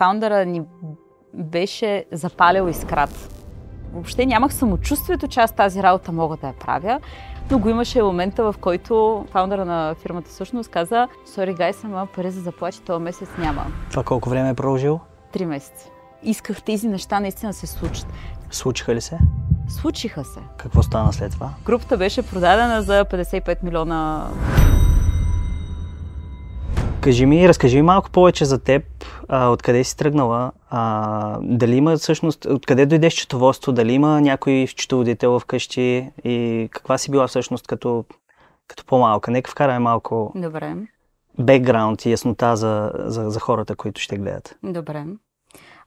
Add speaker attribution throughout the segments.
Speaker 1: фаундъра ни беше запалил изкрат. Въобще нямах самочувствието, че аз тази работа мога да я правя, но го имаше момента, в който фаундъра на фирмата всъщност каза «Сори, гай, сама пари за заплати този месец няма».
Speaker 2: Това колко време е продължило?
Speaker 1: Три месеца. Исках тези неща наистина се случат.
Speaker 2: Случиха ли се?
Speaker 1: Случиха се.
Speaker 2: Какво стана след това?
Speaker 1: Групата беше продадена за 55 милиона
Speaker 2: Кажи ми, разкажи ми малко повече за теб, а, откъде си тръгнала, а, дали има всъщност, откъде дойде счетоводство, дали има някой счетоводител вкъщи и каква си била всъщност като, като по-малка. Нека вкараме малко Добре. бекграунд и яснота за, за, за хората, които ще гледат.
Speaker 1: Добре.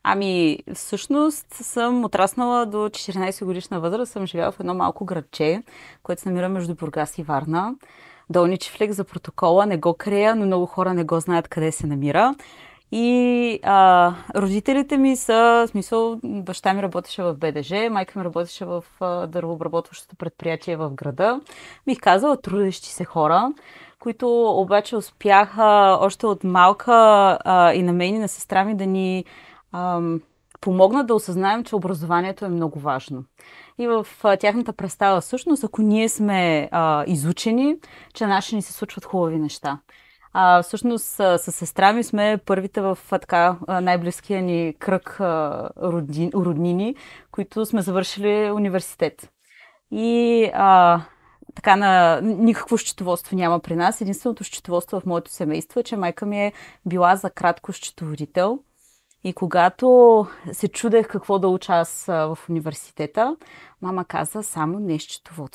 Speaker 1: Ами, всъщност съм отраснала до 14 годишна възраст, съм живяла в едно малко градче, което се намира между Бургас и Варна долни чифлик за протокола. Не го крея, но много хора не го знаят къде се намира. И а, родителите ми са, в смисъл, баща ми работеше в БДЖ, майка ми работеше в а, дървообработващото предприятие в града. Бих казала трудещи се хора, които обаче успяха още от малка а, и на мен и на сестра ми да ни... Ам, помогна да осъзнаем, че образованието е много важно. И в а, тяхната представа всъщност, ако ние сме а, изучени, че наши ни се случват хубави неща. А, всъщност с сестра ми сме първите в така най-близкия ни кръг а, родни, роднини, които сме завършили университет. И а, така на никакво счетоводство няма при нас. Единственото счетоводство в моето семейство е, че майка ми е била за кратко счетоводител и когато се чудех какво да уча аз в университета, мама каза само не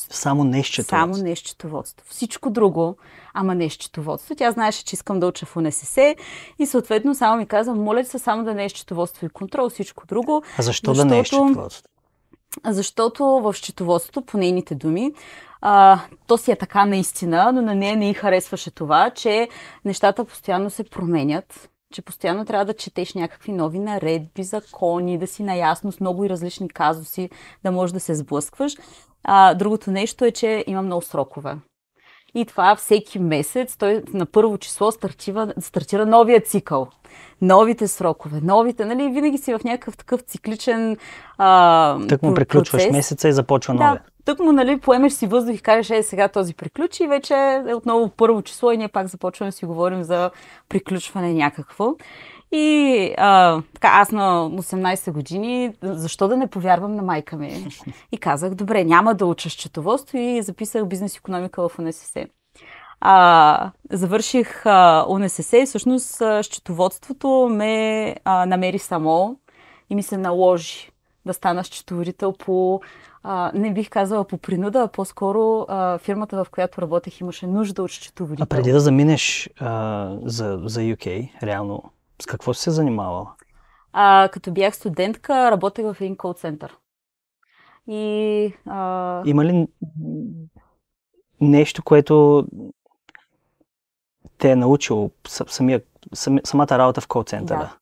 Speaker 2: Само нещетоводство.
Speaker 1: Само нещетоводство. Всичко друго, ама не Тя знаеше, че искам да уча в УНСС и съответно само ми каза, моля се само да не е счетоводство и контрол, всичко друго. А защо защото, да не е Защото в счетоводството, по нейните думи, а, то си е така наистина, но на нея не й харесваше това, че нещата постоянно се променят че постоянно трябва да четеш някакви нови наредби, закони, да си наясно с много и различни казуси, да можеш да се сблъскваш. А, другото нещо е, че има много срокове. И това всеки месец, той на първо число стартира, стартира новия цикъл. Новите срокове, новите, нали, винаги си в някакъв такъв цикличен а, Так му приключваш процес. месеца и
Speaker 2: започва новия. Да,
Speaker 1: тъкмо, нали, поемеш си въздух и кажеш, е, сега този приключи и вече е отново първо число и ние пак започваме да си говорим за приключване някакво. И а, така, аз на 18 години, защо да не повярвам на майка ми? И казах, добре, няма да уча счетоводство и записах бизнес економика в УНСС. А, завърших а, УНСС и всъщност счетоводството ме а, намери само и ми се наложи да стана счетоводител по а, не бих казала по принуда, а по-скоро а, фирмата, в която работех, имаше нужда от счетоводител. А преди
Speaker 2: да заминеш а, за, за UK, реално, с какво си се занимавала?
Speaker 1: А, като бях студентка, работех в един кол център. И, а... Има
Speaker 2: ли нещо, което те е научил самия, самата работа в кол центъра? Да.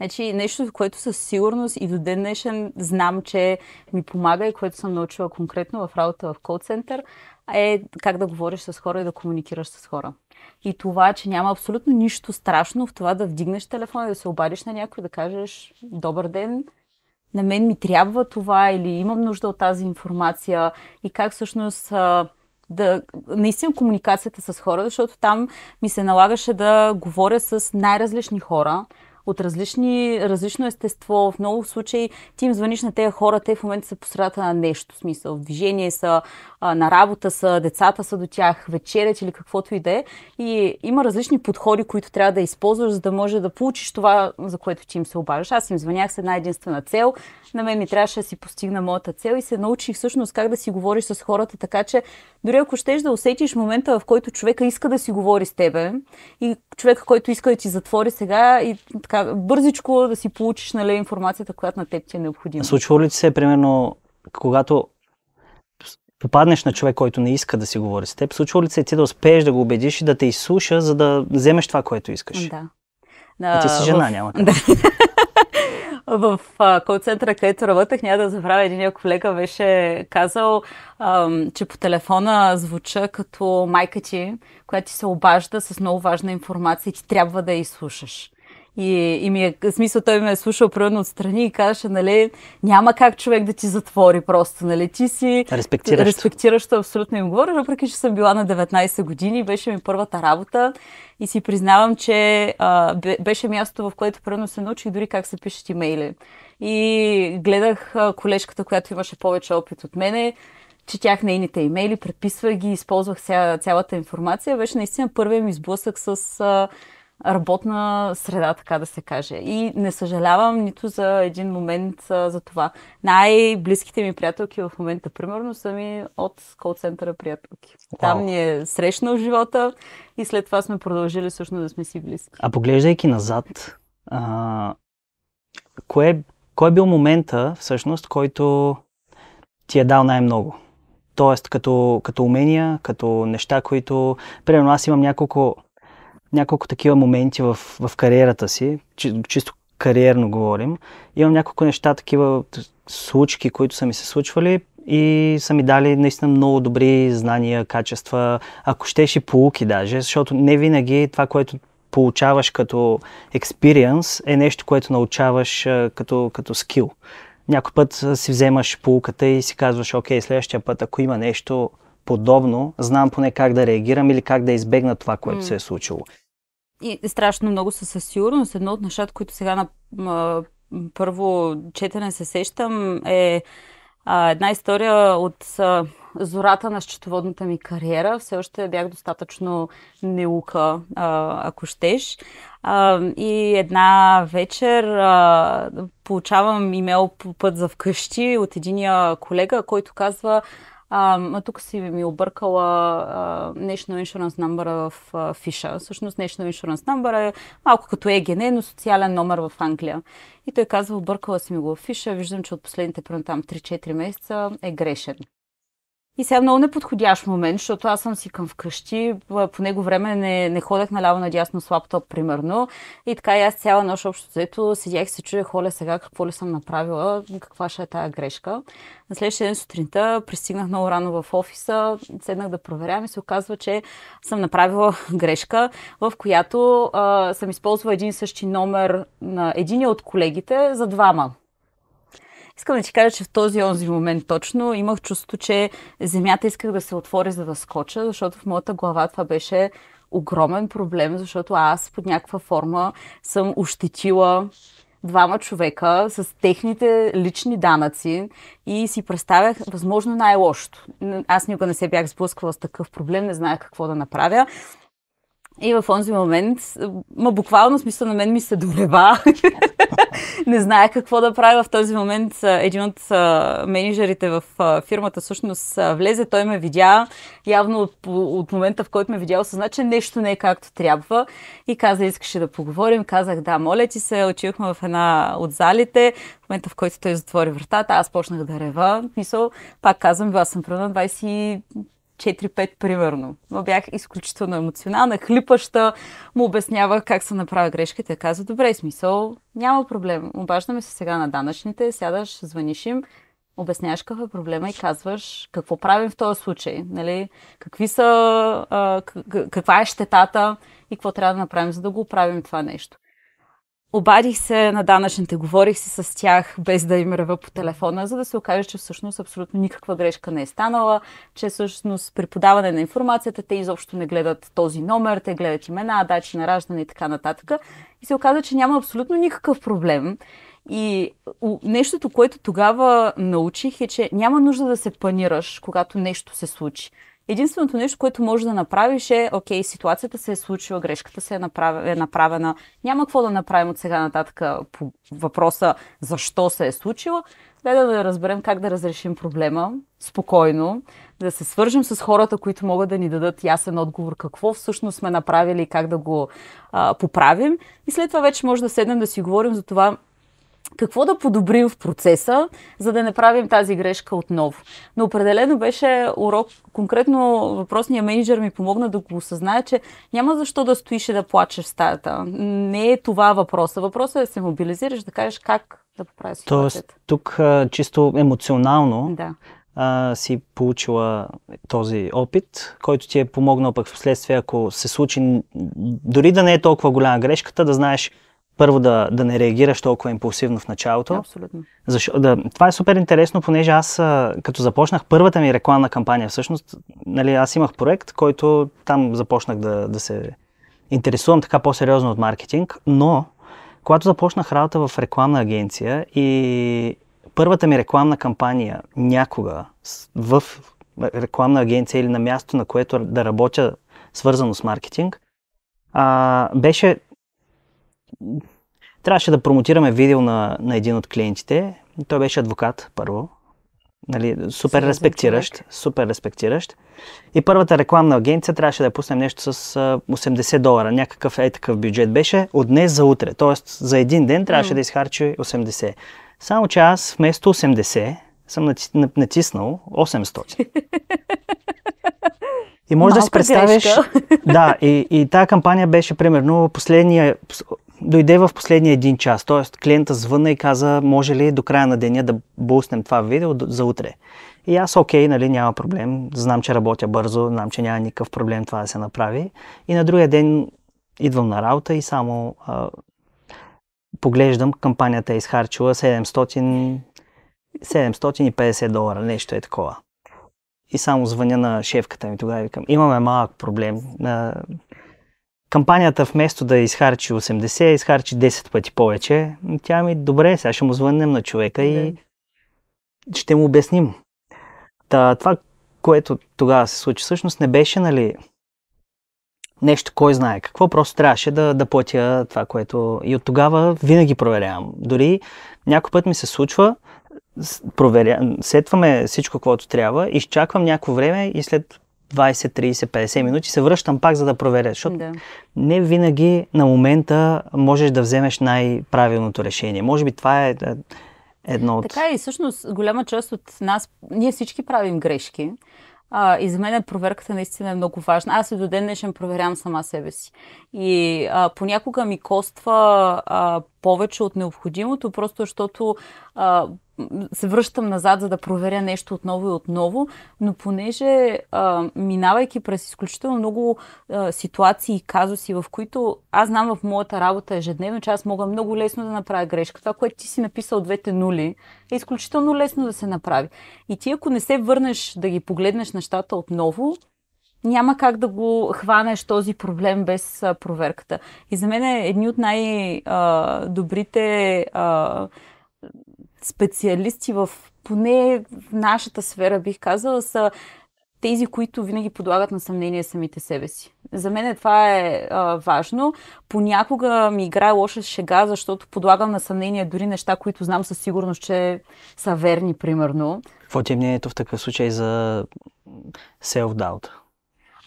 Speaker 1: Значи нещо, което със сигурност и до ден днешен знам, че ми помага и което съм научила конкретно в работа в кол-център, е как да говориш с хора и да комуникираш с хора. И това, че няма абсолютно нищо страшно в това да вдигнеш телефона и да се обадиш на някой, да кажеш добър ден, на мен ми трябва това или имам нужда от тази информация и как всъщност да, наистина комуникацията с хора, защото там ми се налагаше да говоря с най-различни хора, от различни, различно естество. В много случаи ти им звъниш на тези хора, те в момента са посредата на нещо. смисъл, в движение са, на работа са, децата са до тях, вечерят или каквото и да е. И има различни подходи, които трябва да използваш, за да може да получиш това, за което ти им се обаждаш. Аз им звънях с една единствена цел. На мен ми трябваше да си постигна моята цел и се научих всъщност как да си говориш с хората, така че дори ако щеш да усетиш момента, в който човека иска да си говори с тебе и човека, който иска да ти затвори сега и така чак, бързичко да си получиш нали, информацията, която на теб ти е необходима. Случва
Speaker 2: ли се, примерно, когато попаднеш на човек, който не иска да си говори с теб, случва ли се ти да успееш да го убедиш и да те изслуша, за да вземеш това, което искаш? Да. А ти си жена, в... няма как. Да.
Speaker 1: в колцентъра, където работех, няма да забравя, един колега беше казал, ам, че по телефона звуча като майка ти, която ти се обажда с много важна информация и ти трябва да я изслушаш. И, и ми е, смисъл, той ме е слушал примерно отстрани и казваше, нали, няма как човек да ти затвори просто, нали, ти си... Респектиращо. Респектиращо, абсолютно им говоря, въпреки, че съм била на 19 години, беше ми първата работа и си признавам, че а, беше място, в което примерно се научих дори как се пишат имейли. И гледах а, колежката, която имаше повече опит от мене, четях нейните имейли, предписвах ги, използвах ця, цялата информация. Беше наистина първият ми сблъсък с... А, работна среда, така да се каже. И не съжалявам нито за един момент а, за това. Най-близките ми приятелки в момента, примерно, са ми от кол-центъра приятелки. Wow. Там ни е срещнал живота и след това сме продължили всъщност да сме си близки.
Speaker 2: А поглеждайки назад, а, кое, кой е бил момента, всъщност, който ти е дал най-много? Тоест, като, като умения, като неща, които... Примерно, аз имам няколко няколко такива моменти в, в кариерата си, чисто кариерно говорим. Имам няколко неща, такива случки, които са ми се случвали и са ми дали наистина много добри знания, качества, ако щеш и полуки даже, защото не винаги това, което получаваш като експириенс е нещо, което научаваш като, като скил. Някой път си вземаш полуката и си казваш, окей, следващия път, ако има нещо подобно, знам поне как да реагирам или как да избегна това, което mm. се е случило
Speaker 1: и страшно много са със сигурност. Едно от нещата, които сега на а, първо четене се сещам е а, една история от а, зората на счетоводната ми кариера. Все още бях достатъчно неука, а, ако щеш. А, и една вечер а, получавам имейл по път за вкъщи от единия колега, който казва а, тук си ми объркала а, National Insurance Number в а, фиша. Всъщност National Insurance Number е малко като ЕГН, но социален номер в Англия. И той казва, объркала си ми го в фиша, виждам, че от последните, там 3-4 месеца е грешен. И сега много неподходящ момент, защото аз съм си към вкъщи, по него време не, не ходех наляво надясно с лаптоп, примерно. И така и аз цяла нощ общо взето седях и се чудех, холе сега какво ли съм направила, каква ще е тая грешка. На следващия ден сутринта пристигнах много рано в офиса, седнах да проверявам и се оказва, че съм направила грешка, в която а, съм използвала един същи номер на един от колегите за двама Искам да ти кажа, че в този онзи момент точно имах чувство, че земята исках да се отвори, за да скоча, защото в моята глава това беше огромен проблем, защото аз под някаква форма съм ощетила двама човека с техните лични данъци и си представях възможно най-лошото. Аз никога не се бях сблъсквала с такъв проблем, не знаех какво да направя. И в онзи момент, ма буквално смисъл на мен ми се долева. не знае какво да правя в този момент. Един от менеджерите в фирмата всъщност влезе, той ме видя. Явно от, от момента, в който ме видя, осъзна, че нещо не е както трябва. И каза, искаше да поговорим. Казах, да, моля ти се. Отивахме в една от залите. В момента, в който той затвори вратата, аз почнах да рева. Мисъл, пак казвам, била съм на 20 4-5 примерно. Но бях изключително емоционална, хлипаща, му обяснявах как се направя грешките. Каза, добре, смисъл, няма проблем. Обаждаме се сега на данъчните, сядаш, звъниш им, обясняваш какъв е проблема и казваш какво правим в този случай, нали? какви са, а, каква е щетата и какво трябва да направим, за да го оправим това нещо. Обадих се на данъчните, говорих си с тях, без да им ръва по телефона, за да се окаже, че всъщност абсолютно никаква грешка не е станала, че всъщност при подаване на информацията те изобщо не гледат този номер, те гледат имена, дачи на раждане и така нататък. И се оказа, че няма абсолютно никакъв проблем. И нещото, което тогава научих е, че няма нужда да се панираш, когато нещо се случи. Единственото нещо, което може да направиш е, окей, ситуацията се е случила, грешката се е, направ... е направена, няма какво да направим от сега нататък по въпроса защо се е случила. Дай да разберем как да разрешим проблема спокойно, да се свържем с хората, които могат да ни дадат ясен отговор какво всъщност сме направили и как да го а, поправим. И след това вече може да седнем да си говорим за това какво да подобрим в процеса, за да не правим тази грешка отново. Но определено беше урок. Конкретно въпросният менеджер ми помогна да го осъзнае, че няма защо да стоиш и да плачеш в стаята. Не е това въпроса. Въпросът е да се мобилизираш, да кажеш как да поправиш ситуацията.
Speaker 2: Тоест, тук чисто емоционално да. а, си получила този опит, който ти е помогнал пък в следствие, ако се случи, дори да не е толкова голяма грешката, да знаеш първо да, да не реагираш толкова импулсивно в началото. Абсолютно. Защо, да, това е супер интересно, понеже аз като започнах първата ми рекламна кампания, всъщност, нали, аз имах проект, който там започнах да, да се интересувам така по-сериозно от маркетинг, но когато започнах работа в рекламна агенция и първата ми рекламна кампания някога в рекламна агенция или на място, на което да работя свързано с маркетинг, а, беше трябваше да промотираме видео на, на един от клиентите. Той беше адвокат, първо. Нали, супер респектиращ, супер респектиращ. И първата рекламна агенция трябваше да пуснем нещо с 80 долара. Някакъв е такъв бюджет беше от днес за утре. Тоест за един ден трябваше mm. да изхарчи 80. Само че аз вместо 80 съм натиснал 800. И може да си представиш. Да, и, и тази кампания беше примерно последния, дойде в последния един час. Тоест клиента звъна и каза, може ли до края на деня да буснем това видео за утре. И аз, окей, нали, няма проблем. Знам, че работя бързо, знам, че няма никакъв проблем това да се направи. И на другия ден идвам на работа и само а, поглеждам, кампанията е изхарчила 700, 750 долара, нещо е такова. И само звъня на шефката ми тогава и викам, имаме малък проблем. А, Кампанията вместо да изхарчи 80, изхарчи 10 пъти повече. Тя ми, добре, сега ще му звъннем на човека и ще му обясним. Та, това, което тогава се случи, всъщност не беше, нали, нещо, кой знае какво, просто трябваше да, да платя това, което... И от тогава винаги проверявам. Дори някой път ми се случва, проверя... сетваме всичко, което трябва, изчаквам някакво време и след 20, 30, 50 минути, се връщам пак, за да проверя. Защото да. не винаги на момента можеш да вземеш най-правилното решение. Може би това е, е едно от...
Speaker 1: Така и всъщност голяма част от нас, ние всички правим грешки. А, и за мен проверката наистина е много важна. Аз и до ден днешен проверявам сама себе си. И а, понякога ми коства а, повече от необходимото, просто защото а, се връщам назад, за да проверя нещо отново и отново, но понеже а, минавайки през изключително много а, ситуации и казуси, в които аз знам в моята работа ежедневно, че аз мога много лесно да направя грешка. Това, което ти си написал двете нули, е изключително лесно да се направи. И ти ако не се върнеш да ги погледнеш нещата отново, няма как да го хванеш този проблем без проверката. И за мен е едни от най-добрите специалисти в поне в нашата сфера, бих казала, са тези, които винаги подлагат на съмнение самите себе си. За мен е, това е а, важно. Понякога ми играе лоша шега, защото подлагам на съмнение дори неща, които знам със сигурност, че са верни,
Speaker 2: примерно. Какво ти е мнението в такъв случай за self-doubt?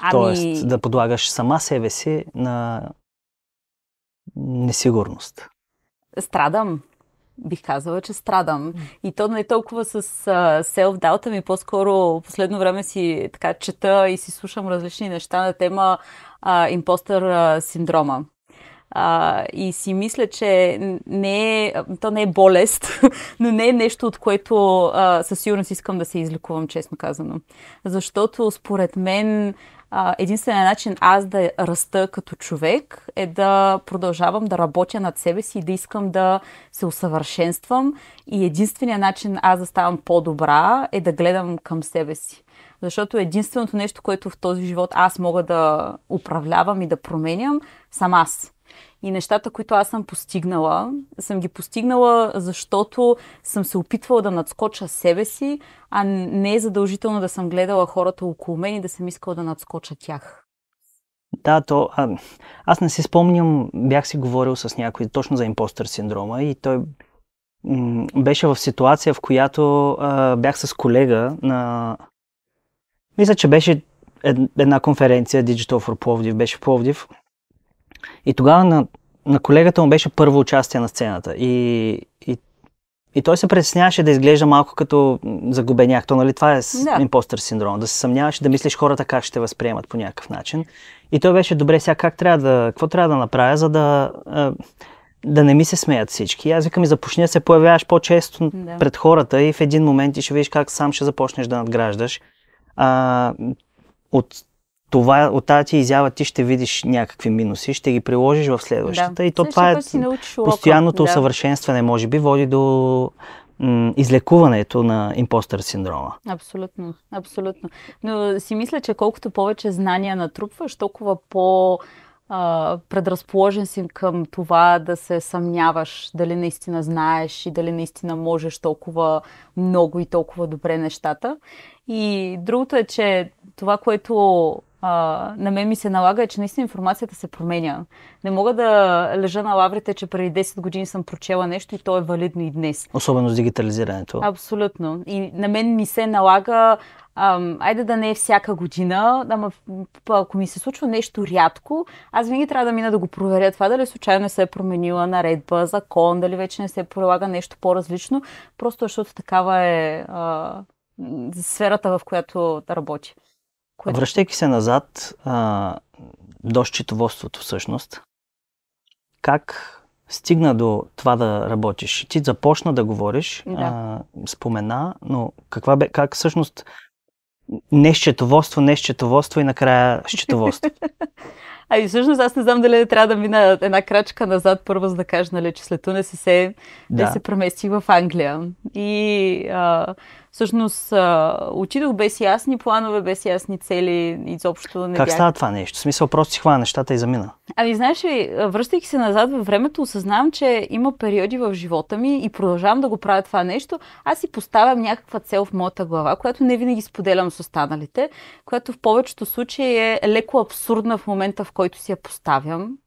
Speaker 1: Ами... Тоест да
Speaker 2: подлагаш сама себе си на несигурност.
Speaker 1: Страдам. Бих казала, че страдам. И то не толкова с селф-даута ми, по-скоро последно време си така чета и си слушам различни неща на тема а, импостър а, синдрома. А, и си мисля, че не е, то не е болест, но не е нещо, от което а, със сигурност искам да се излекувам, честно казано. Защото според мен единственият начин аз да раста като човек е да продължавам да работя над себе си и да искам да се усъвършенствам. И единственият начин аз да ставам по-добра е да гледам към себе си. Защото единственото нещо, което в този живот аз мога да управлявам и да променям, съм аз и нещата, които аз съм постигнала, съм ги постигнала, защото съм се опитвала да надскоча себе си, а не е задължително да съм гледала хората около мен и да съм искала да надскоча тях.
Speaker 2: Да, то, а, аз не си спомням, бях си говорил с някой точно за импостър синдрома и той м- беше в ситуация, в която а, бях с колега на... Мисля, че беше една конференция Digital for Plovdiv, беше Пловдив и тогава на, на колегата му беше първо участие на сцената. И, и, и той се притесняваше да изглежда малко като загубеняк. То, нали, това е да. импостър синдром. Да се съмняваш, да мислиш хората как ще възприемат по някакъв начин. И той беше, добре, сега как трябва да, какво трябва да направя, за да, да не ми се смеят всички. аз викам и започни да се появяваш по-често да. пред хората и в един момент ти ще видиш как сам ще започнеш да надграждаш. А, от това, от тази ти изява ти ще видиш някакви минуси, ще ги приложиш в следващата. Да. И то това е постоянното да. усъвършенстване, може би, води до м- излекуването на импостър синдрома.
Speaker 1: Абсолютно, абсолютно. Но си мисля, че колкото повече знания натрупваш, толкова по- предразположен си към това да се съмняваш дали наистина знаеш и дали наистина можеш толкова много и толкова добре нещата. И другото е, че това, което а, на мен ми се налага е, че наистина информацията се променя. Не мога да лежа на лаврите, че преди 10 години съм прочела нещо и то е валидно и днес.
Speaker 2: Особено с дигитализирането.
Speaker 1: Абсолютно. И на мен ми се налага Ам, айде да не е всяка година, ама ако ми се случва нещо рядко, аз винаги трябва да мина да го проверя това, дали случайно не се е променила наредба, закон, дали вече не се е прилага нещо по-различно, просто защото такава е а, сферата, в която да работи.
Speaker 2: Което... Връщайки се назад а, до счетоводството всъщност, как стигна до това да работиш? Ти започна да говориш, да. А, спомена, но каква бе, как всъщност не счетоводство, не счетоводство и накрая счетоводство?
Speaker 1: а и всъщност аз не знам дали трябва да мина една крачка назад, първо за да кажа, нали, че след Тунес се, да. се преместих в Англия. И а, Всъщност, отидох без ясни планове, без ясни цели, изобщо не Как бях... става
Speaker 2: това нещо? В смисъл, просто си хвана нещата и замина.
Speaker 1: Ами, знаеш ли, връщайки се назад във времето, осъзнавам, че има периоди в живота ми и продължавам да го правя това нещо. Аз си поставям някаква цел в моята глава, която не винаги споделям с останалите, която в повечето случаи е леко абсурдна в момента, в който си я поставям.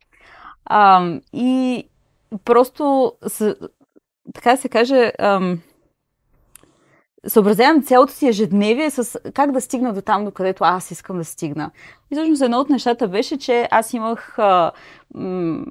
Speaker 1: и просто, така да се каже, ам, съобразявам цялото си ежедневие с как да стигна до там, до където аз искам да стигна. И всъщност едно от нещата беше, че аз имах... А, м-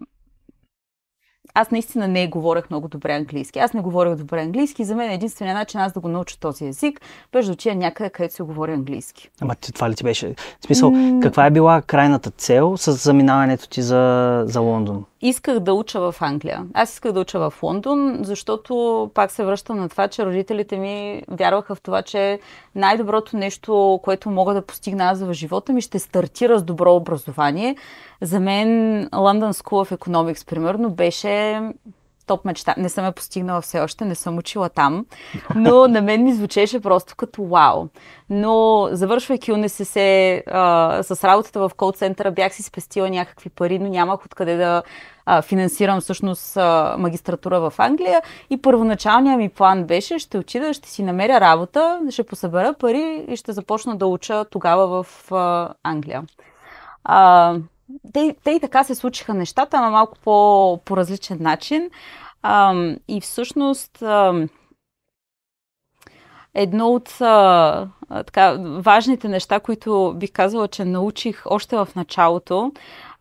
Speaker 1: аз наистина не говорех много добре английски. Аз не говорех добре английски. За мен единствения начин аз да го науча този език беше да отида някъде, където се говори английски.
Speaker 2: Ама това ли ти беше? В смисъл, mm. каква е била крайната цел с заминаването ти за, за Лондон?
Speaker 1: исках да уча в Англия. Аз исках да уча в Лондон, защото пак се връщам на това, че родителите ми вярваха в това, че най-доброто нещо, което мога да постигна аз в живота ми, ще стартира с добро образование. За мен London School of Economics, примерно, беше топ мечта. Не съм я постигнала все още, не съм учила там, но на мен ми звучеше просто като вау. Но завършвайки УНСС а, с работата в кол-центъра, бях си спестила някакви пари, но нямах откъде да а, финансирам всъщност а, магистратура в Англия. И първоначалният ми план беше, ще отида, ще си намеря работа, ще посъбера пари и ще започна да уча тогава в а, Англия. А, те, те и така се случиха нещата, но малко по, по различен начин. А, и всъщност а, едно от а, така, важните неща, които бих казала, че научих още в началото,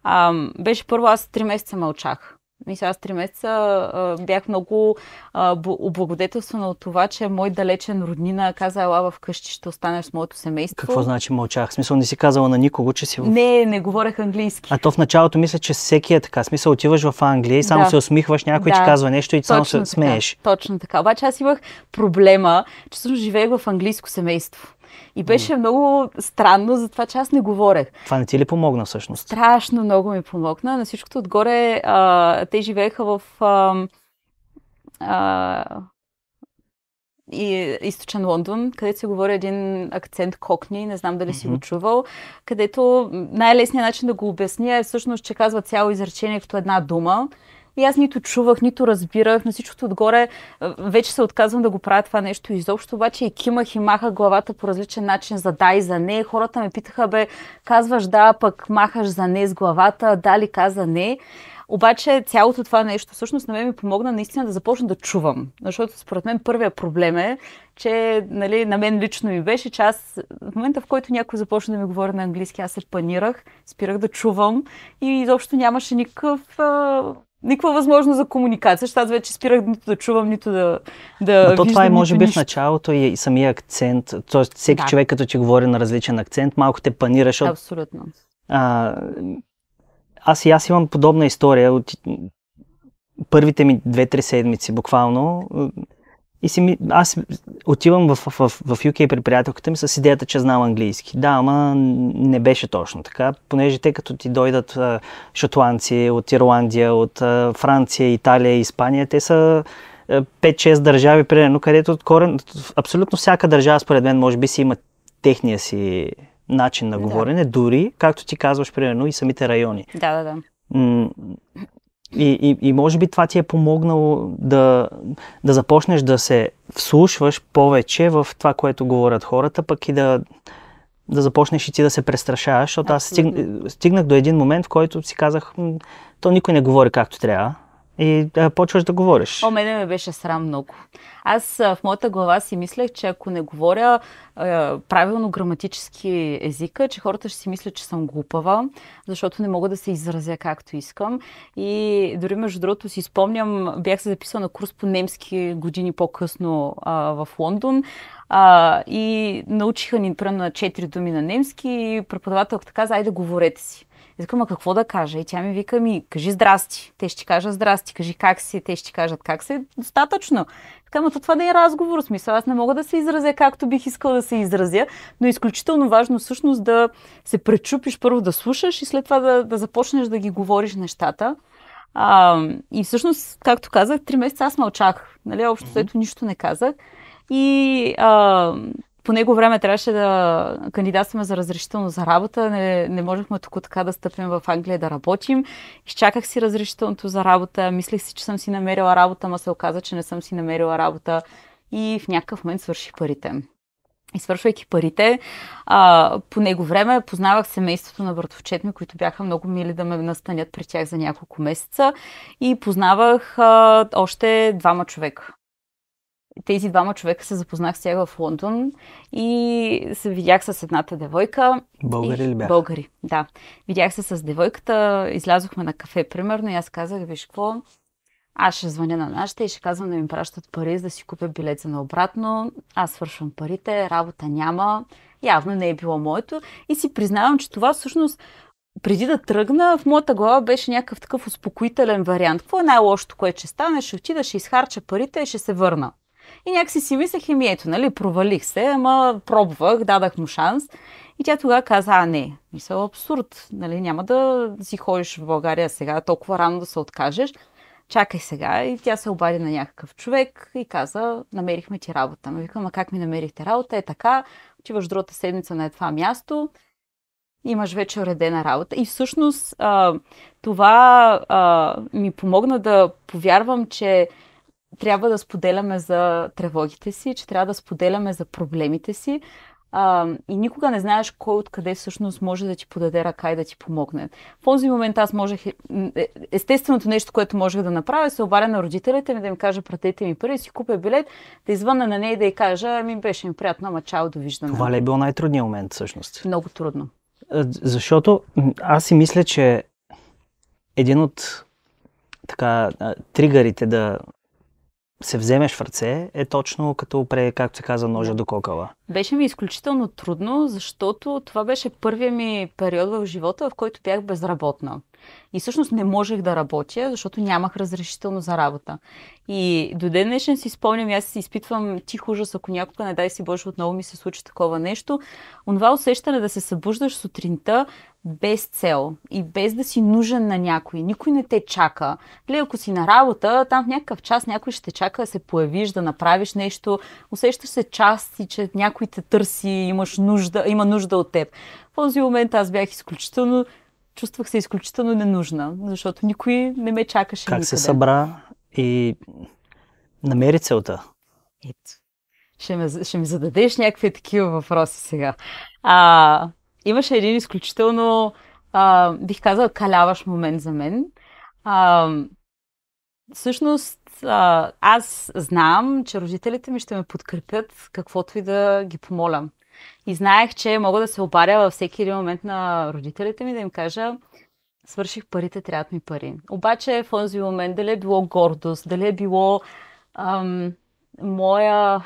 Speaker 1: а, беше първо аз три месеца мълчах. Мисля, аз три месеца а, бях много а, облагодетелствана от това, че мой далечен роднина каза, ела къщи, ще останеш с моето семейство. Какво
Speaker 2: значи мълчах? В смисъл не си казала на никого, че си... В...
Speaker 1: Не, не говорех английски.
Speaker 2: А то в началото мисля, че всеки е така. смисъл отиваш в Англия и само да. се усмихваш, някой да. ти казва нещо и точно само се така, смееш.
Speaker 1: Точно така. Обаче аз имах проблема, че съм живеех в английско семейство. И беше mm. много странно, затова че аз не говорех.
Speaker 2: Това не ти ли помогна всъщност?
Speaker 1: Страшно много ми помогна. На всичкото отгоре а, те живееха в а, а, и, източен Лондон, където се говори един акцент кокни, не знам дали mm-hmm. си го чувал, където най-лесният начин да го обясня е всъщност, че казва цяло изречение като една дума и аз нито чувах, нито разбирах. На всичкото отгоре е, вече се отказвам да го правя това нещо изобщо. Обаче и кимах и махах главата по различен начин за да и за не. Хората ме питаха, бе, казваш да, пък махаш за не с главата, дали каза не. Обаче цялото това нещо всъщност на мен ми помогна наистина да започна да чувам. Защото според мен първия проблем е, че нали, на мен лично ми беше, че аз в момента в който някой започна да ми говори на английски, аз се панирах, спирах да чувам и изобщо нямаше никакъв е, никаква възможност за комуникация, защото аз вече спирах нито да чувам, нито да, да то виждам, това е може би в
Speaker 2: началото и, е и самия акцент, т.е. всеки да. човек като ти говори на различен акцент, малко те панира, защото... Абсолютно. А, аз и аз имам подобна история от първите ми две-три седмици буквално и си ми, аз отивам в, в, в, в UK при приятелката ми с идеята, че знам английски. Да, ама не беше точно така, понеже те като ти дойдат а, шотландци от Ирландия, от а, Франция, Италия, Испания, те са 5-6 държави, примерно, където от корен, абсолютно всяка държава, според мен, може би си има техния си начин на говорене, да. дори, както ти казваш, примерно, и самите райони. Да, да, да. И, и, и може би това ти е помогнало да, да започнеш да се вслушваш повече в това, което говорят хората, пък и да, да започнеш и ти да се престрашаваш, защото аз стигнах, стигнах до един момент, в който си казах, то никой не говори както трябва. И а, почваш да говориш. О,
Speaker 1: мене ме беше срам много. Аз в моята глава си мислех, че ако не говоря е, правилно граматически езика, че хората ще си мислят, че съм глупава, защото не мога да се изразя както искам. И дори между другото си спомням, бях се записала на курс по немски години по-късно а, в Лондон. А, и научиха ни примерно на четири думи на немски и преподавателката каза, айде говорете си. И така, какво да кажа? И тя ми вика ми, кажи здрасти. Те ще кажат здрасти, кажи как си, те ще кажат как си. Достатъчно. Така, ма това не е разговор, смисъл. Аз не мога да се изразя както бих искала да се изразя, но е изключително важно всъщност да се пречупиш първо да слушаш и след това да, да започнеш да ги говориш нещата. А, и всъщност, както казах, три месеца аз мълчах. Нали, общо, mm-hmm. ето нищо не казах. И а, по него време трябваше да кандидатстваме за разрешително за работа. Не, не можехме тук така да стъпим в Англия да работим. Изчаках си разрешителното за работа. Мислех си, че съм си намерила работа, ма се оказа, че не съм си намерила работа. И в някакъв момент свърши парите. И свършвайки парите, а, по него време познавах семейството на братовчет ми, които бяха много мили да ме настанят при тях за няколко месеца. И познавах а, още двама човека тези двама човека се запознах с тях в Лондон и се видях с едната девойка.
Speaker 2: Българи и... ли бяха? Българи,
Speaker 1: да. Видях се с девойката, излязохме на кафе, примерно, и аз казах, виж какво, аз ще звъня на нашите и ще казвам да ми пращат пари, за да си купя билет за наобратно. Аз свършвам парите, работа няма. Явно не е било моето. И си признавам, че това всъщност преди да тръгна, в моята глава беше някакъв такъв успокоителен вариант. Какво е най-лошото, което ще стане? Ще отида, ще изхарча парите и ще се върна. И някакси си мислех, еми ето, нали, провалих се, ама пробвах, дадах му шанс. И тя тогава каза, а не, мисля, абсурд, нали, няма да си ходиш в България сега, толкова рано да се откажеш. Чакай сега. И тя се обади на някакъв човек и каза, намерихме ти работа. Ме викам, а как ми намерихте работа? Е така, отиваш другата седмица на това място, имаш вече уредена работа. И всъщност това ми помогна да повярвам, че трябва да споделяме за тревогите си, че трябва да споделяме за проблемите си. А, и никога не знаеш кой откъде всъщност може да ти подаде ръка и да ти помогне. В този момент аз можех. Е, е, естественото нещо, което можех да направя, се обаря на родителите ми да им кажа, пратете ми пари, си купя билет, да извънна на нея и да й кажа, ми беше ми приятно, ама чао, довиждане. Това
Speaker 2: ли е бил най-трудният момент всъщност? Много трудно. Защото аз си мисля, че един от така, тригърите да се вземеш в ръце е точно като пре, както се казва, ножа до кокала.
Speaker 1: Беше ми изключително трудно, защото това беше първият ми период в живота, в който бях безработна. И всъщност не можех да работя, защото нямах разрешително за работа. И до ден днешен си спомням, аз си изпитвам тих ужас, ако някога, не дай си Боже, отново ми се случи такова нещо. Онова усещане да се събуждаш сутринта без цел и без да си нужен на някой. Никой не те чака. Ле, ако си на работа, там в някакъв час някой ще те чака да се появиш, да направиш нещо. Усещаш се част и че някой те търси, имаш нужда, има нужда от теб. В този момент аз бях изключително чувствах се изключително ненужна, защото никой не ме чакаше Как никъде. се събра
Speaker 2: и намери целта? Ето.
Speaker 1: Ще, ме, ще ми зададеш някакви такива въпроси сега. А, имаше един изключително, а, бих казал, каляваш момент за мен. А, всъщност, а, аз знам, че родителите ми ще ме подкрепят, каквото и да ги помоля. И знаех, че мога да се обаря във всеки един момент на родителите ми да им кажа, свърших парите, трябват ми пари. Обаче в този момент дали е било гордост, дали е било ам, моя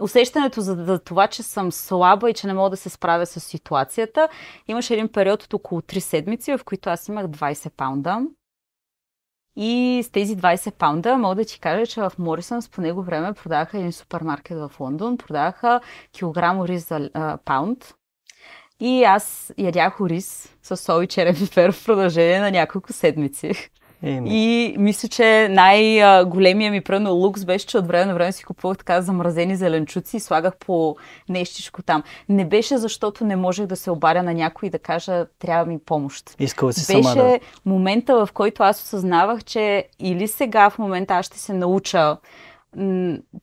Speaker 1: усещането за, за това, че съм слаба и че не мога да се справя с ситуацията. Имаше един период от около 3 седмици, в които аз имах 20 паунда и с тези 20 паунда мога да ти кажа, че в Морисънс по него време продаваха един супермаркет в Лондон, продаваха килограм ориз за а, паунд. И аз ядях ориз с сол и черен пипер в продължение на няколко седмици. И мисля, че най-големия ми пръвно лукс беше, че от време на време си купувах така замразени зеленчуци и слагах по нещичко там. Не беше защото не можех да се обаря на някой и да кажа, трябва ми помощ.
Speaker 2: Искала си беше сама, да.
Speaker 1: момента, в който аз осъзнавах, че или сега в момента аз ще се науча,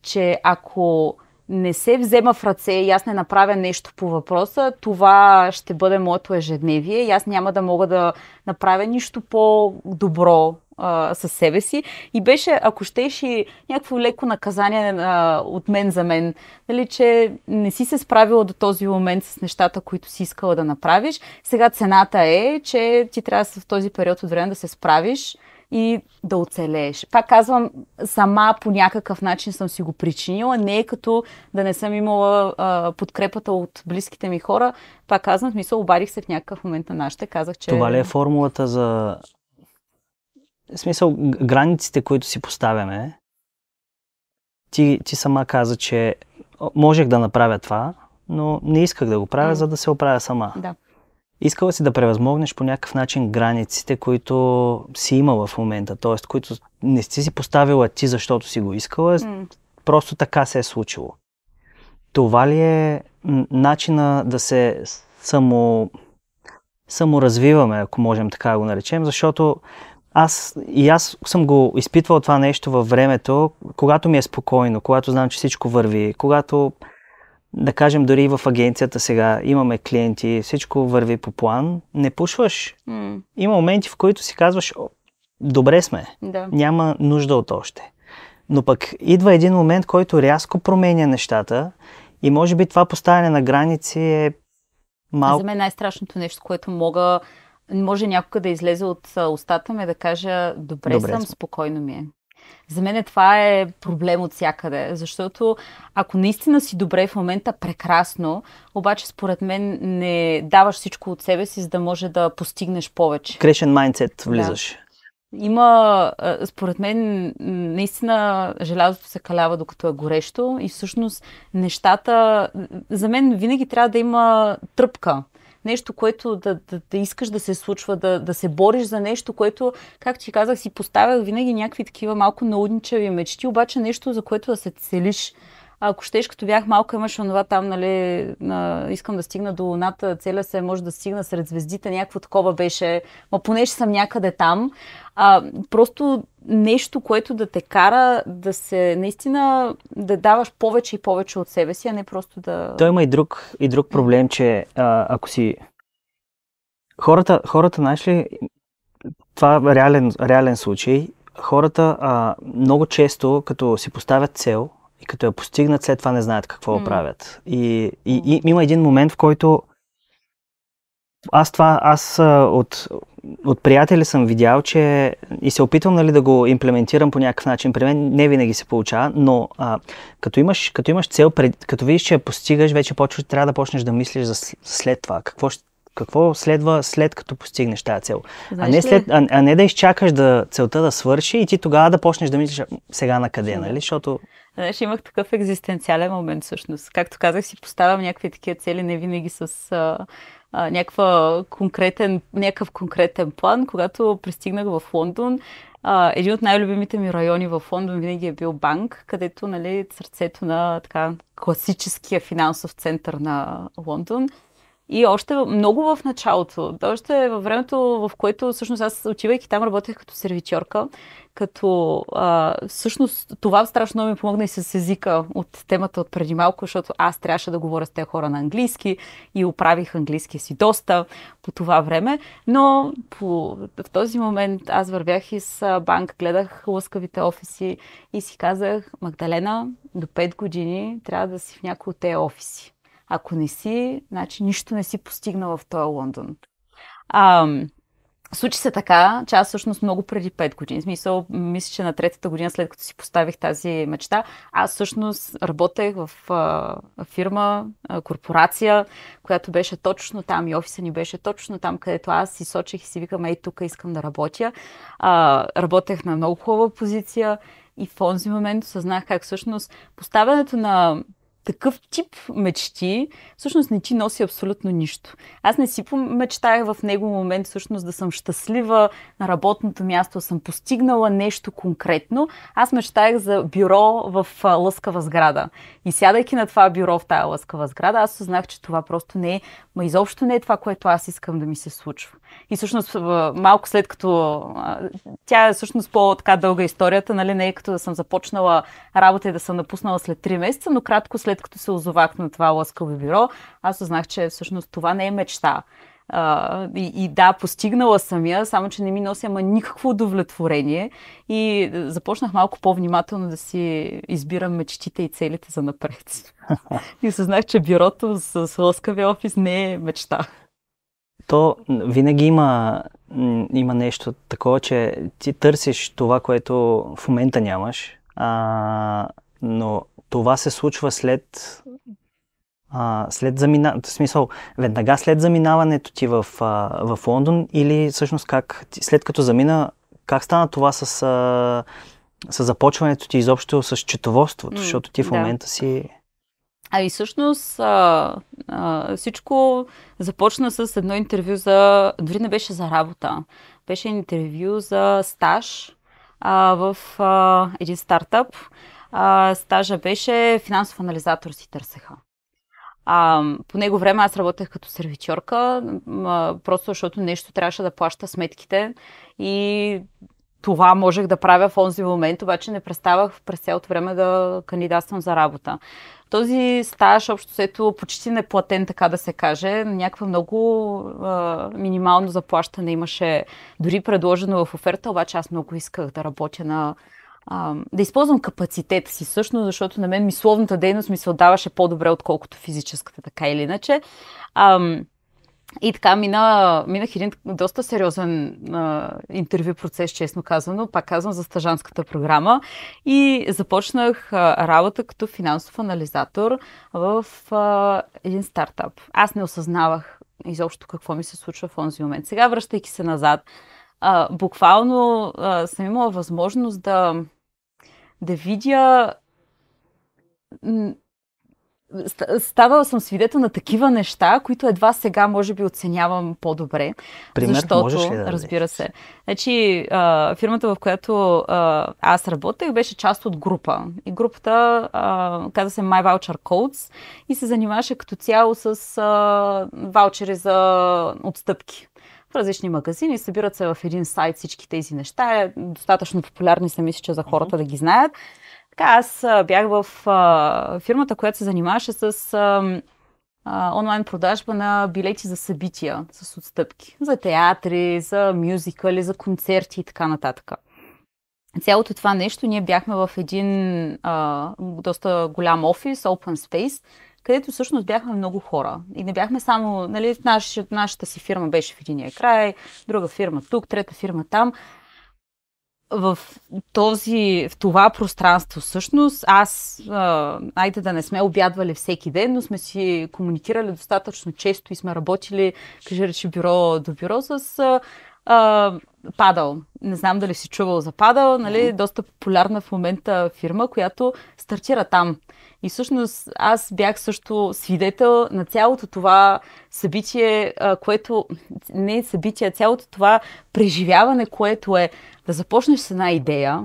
Speaker 1: че ако не се взема в ръце и аз не направя нещо по въпроса, това ще бъде моето ежедневие и аз няма да мога да направя нищо по-добро а, със себе си. И беше, ако щеш и някакво леко наказание а, от мен за мен, нали, че не си се справила до този момент с нещата, които си искала да направиш. Сега цената е, че ти трябва в този период от време да се справиш и да оцелееш. Пак казвам, сама по някакъв начин съм си го причинила, не е като да не съм имала а, подкрепата от близките ми хора. Пак казвам, смисъл, обадих се в някакъв момент на нашите, казах, че... Това ли е
Speaker 2: формулата за... В смисъл, границите, които си поставяме, ти, ти сама каза, че можех да направя това, но не исках да го правя, mm. за да се оправя сама. Да. Искала си да превъзмогнеш по някакъв начин границите, които си имала в момента, т.е. които не си си поставила ти, защото си го искала, mm. просто така се е случило. Това ли е начина да се само саморазвиваме, ако можем така да го наречем, защото аз и аз съм го изпитвал това нещо във времето, когато ми е спокойно, когато знам, че всичко върви, когато да кажем, дори и в агенцията сега имаме клиенти, всичко върви по план, не пушваш. Mm. Има моменти, в които си казваш, добре сме, да. няма нужда от още. Но пък идва един момент, който рязко променя нещата и може би това поставяне на граници е малко... За
Speaker 1: мен най-страшното нещо, което мога, може някога да излезе от устата ми да кажа, добре, добре съм, спокойно ми е. За мен това е проблем от всякъде, защото ако наистина си добре в момента, прекрасно, обаче според мен не даваш всичко от себе си, за да може да постигнеш повече.
Speaker 2: Крешен майндсет влизаш. Да
Speaker 1: има, според мен, наистина желязото се калява докато е горещо и всъщност нещата, за мен винаги трябва да има тръпка нещо, което да, да, да искаш да се случва, да, да се бориш за нещо, което, както ти казах, си поставях винаги някакви такива малко наудничави мечти, обаче нещо, за което да се целиш ако щеш, като бях малка, имаш онова там, нали, на, искам да стигна до луната, целя се, може да стигна сред звездите, някакво такова беше, ма поне ще съм някъде там. А, просто нещо, което да те кара да се, наистина, да даваш повече и повече от себе си, а не просто да... Той
Speaker 2: има и друг, и друг проблем, че а, ако си... Хората, хората, знаеш ли, това е реален, реален случай, хората а, много често, като си поставят цел, и като я постигнат, след това не знаят какво mm. правят. И, и, и има един момент, в който аз това, аз от, от приятели съм видял, че и се опитвам нали, да го имплементирам по някакъв начин. При мен не винаги се получава, но а, като, имаш, като имаш цел, пред, като видиш, че я постигаш, вече почваш, трябва да почнеш да мислиш за след това. Какво, какво следва след като постигнеш тази цел. а не, след, а, а не да изчакаш да целта да свърши и ти тогава да почнеш да мислиш сега на къде, нали? Защото
Speaker 1: Знаеш, имах такъв екзистенциален момент всъщност. Както казах, си поставям някакви такива цели, не винаги с а, а, някаква конкретен, някакъв конкретен план. Когато пристигнах в Лондон, а, един от най-любимите ми райони в Лондон винаги е бил банк, където нали, сърцето на така, класическия финансов център на Лондон – и още много в началото, още е във времето, в което всъщност аз отивайки там работех като сервичорка, като а, всъщност това страшно ми помогна и с езика от темата от преди малко, защото аз трябваше да говоря с тези хора на английски и оправих английски си доста по това време, но по, в този момент аз вървях из банк, гледах лъскавите офиси и си казах, Магдалена, до 5 години трябва да си в някои от тези офиси ако не си, значи нищо не си постигнала в този Лондон. А, случи се така, че аз всъщност много преди 5 години, смисъл, мисля, че на третата година след като си поставих тази мечта, аз всъщност работех в а, фирма, а, корпорация, която беше точно там и офиса ни беше точно там, където аз си сочех и си викам, ей, тук искам да работя. А, работех на много хубава позиция и в този момент осъзнах как всъщност поставянето на такъв тип мечти всъщност не ти носи абсолютно нищо. Аз не си мечтаях в него момент всъщност да съм щастлива на работното място, съм постигнала нещо конкретно. Аз мечтаях за бюро в лъскава сграда. И сядайки на това бюро в тая лъскава сграда, аз съзнах, че това просто не е, ма изобщо не е това, което аз искам да ми се случва. И всъщност малко след като тя е всъщност по-така дълга историята, нали, не е като да съм започнала работа и да съм напуснала след 3 месеца, но кратко след след като се озовах на това лъскаво бюро, аз осъзнах, че всъщност това не е мечта. А, и, и да, постигнала съм я, само че не ми носи ама никакво удовлетворение. И започнах малко по-внимателно да си избирам мечтите и целите за напред. и съзнах, че бюрото с, с лъскавия офис не е мечта.
Speaker 2: То винаги има, има нещо такова, че ти търсиш това, което в момента нямаш. А, но това се случва след, а, след замина... в смисъл, веднага след заминаването ти в, а, в Лондон или всъщност как, след като замина, как стана това с, а, с започването ти изобщо с четоводството, защото ти в да. момента си...
Speaker 1: А и всъщност а, а, всичко започна с едно интервю за... Дори не беше за работа. Беше интервю за стаж а, в а, един стартъп, а, стажа беше финансов анализатор си търсеха. А, по него време аз работех като сервичорка, а, просто защото нещо трябваше да плаща сметките и това можех да правя в онзи момент, обаче не представах през цялото време да кандидатствам за работа. Този стаж, общо сето, почти не платен, така да се каже. Някаква много а, минимално заплащане имаше дори предложено в оферта, обаче аз много исках да работя на а, да използвам капацитета си всъщност, защото на мен мисловната дейност ми се отдаваше по-добре, отколкото физическата, така или иначе. А, и така мина, минах един доста сериозен а, интервю процес, честно казано, пак казвам за стажанската програма и започнах а, работа като финансов анализатор в а, един стартап. Аз не осъзнавах изобщо какво ми се случва в този момент. Сега, връщайки се назад, а, буквално а, съм имала възможност да, да видя. Ставала съм свидетел на такива неща, които едва сега, може би, оценявам по-добре. Пример, защото, ли да дадеш? разбира се. Значи, а, фирмата, в която а, аз работех, беше част от група. И групата а, каза се My Voucher Codes и се занимаваше като цяло с а, ваучери за отстъпки различни магазини, събират се в един сайт всички тези неща. Е, достатъчно популярни са, мисля, че за хората mm-hmm. да ги знаят. Така, аз бях в а, фирмата, която се занимаваше с а, а, онлайн продажба на билети за събития с отстъпки. За театри, за мюзикъли, за концерти и така нататък. Цялото това нещо, ние бяхме в един а, доста голям офис, open space, където всъщност бяхме много хора. И не бяхме само, нали, наш, нашата си фирма беше в единия край, друга фирма тук, трета фирма там. В, този, в това пространство всъщност аз, а, айде да не сме обядвали всеки ден, но сме си комуникирали достатъчно често и сме работили, кажи речи, бюро до бюро с а, а, Падал. Не знам дали си чувал за Падал, нали? Mm-hmm. Доста популярна в момента фирма, която стартира там. И всъщност аз бях също свидетел на цялото това събитие, което не е събитие, цялото това преживяване, което е да започнеш с една идея,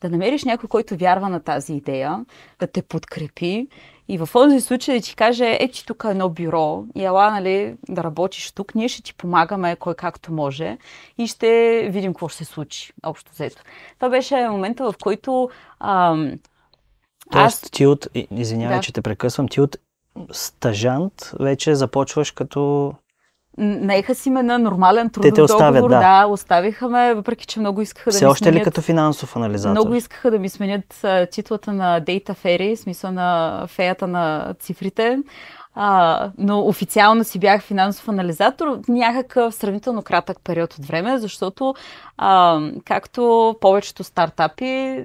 Speaker 1: да намериш някой, който вярва на тази идея, да те подкрепи и в този случай да ти каже, е че тук е едно бюро и ела, нали, да работиш тук, ние ще ти помагаме кой както може и ще видим какво ще се случи, общо взето. Това беше момента, в който ам, Тоест, аз... ти
Speaker 2: от, извинявай, да. че те прекъсвам, ти от стажант вече започваш като
Speaker 1: Наеха си ме на нормален трудов те те оставят, договор. Да. да, оставиха ме, въпреки че много искаха Все да Все още ли като финансов анализатор? Много искаха да ми сменят титлата на Data Fairy, смисъл на феята на цифрите. А, но официално си бях финансов анализатор някакъв сравнително кратък период от време, защото а, както повечето стартапи,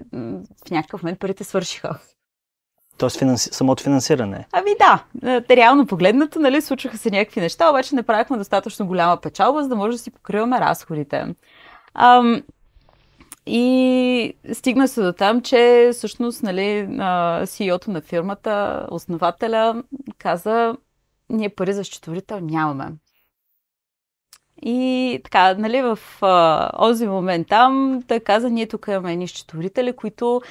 Speaker 1: в някакъв момент парите свършиха.
Speaker 2: Тоест финанси... самото финансиране.
Speaker 1: Ами да, е, реално погледнато, нали, случваха се някакви неща, обаче не правихме достатъчно голяма печалба, за да може да си покриваме разходите. Ам, и стигна се до там, че всъщност нали, CEO-то на фирмата, основателя, каза, ние пари за счетоводител нямаме. И така, нали, в този момент там, той каза, ние тук имаме едни счетоводители, които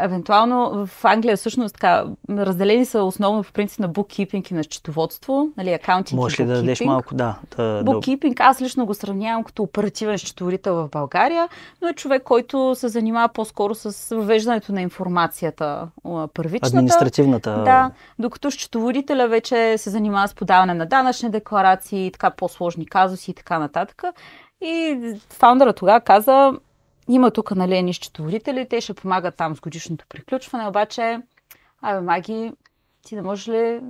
Speaker 1: Евентуално в Англия всъщност така, разделени са основно в принцип на буккипинг и на счетоводство, нали, акаунтинг Може ли да дадеш малко,
Speaker 2: да. да буккипинг,
Speaker 1: аз лично го сравнявам като оперативен счетоводител в България, но е човек, който се занимава по-скоро с въвеждането на информацията първичната. Административната. Да, докато счетоводителя вече се занимава с подаване на данъчни декларации, така по-сложни казуси и така нататък. И фаундъра тогава каза, има тук нали, едни счетоводители, те ще помагат там с годишното приключване, обаче, абе, маги, ти не можеш ли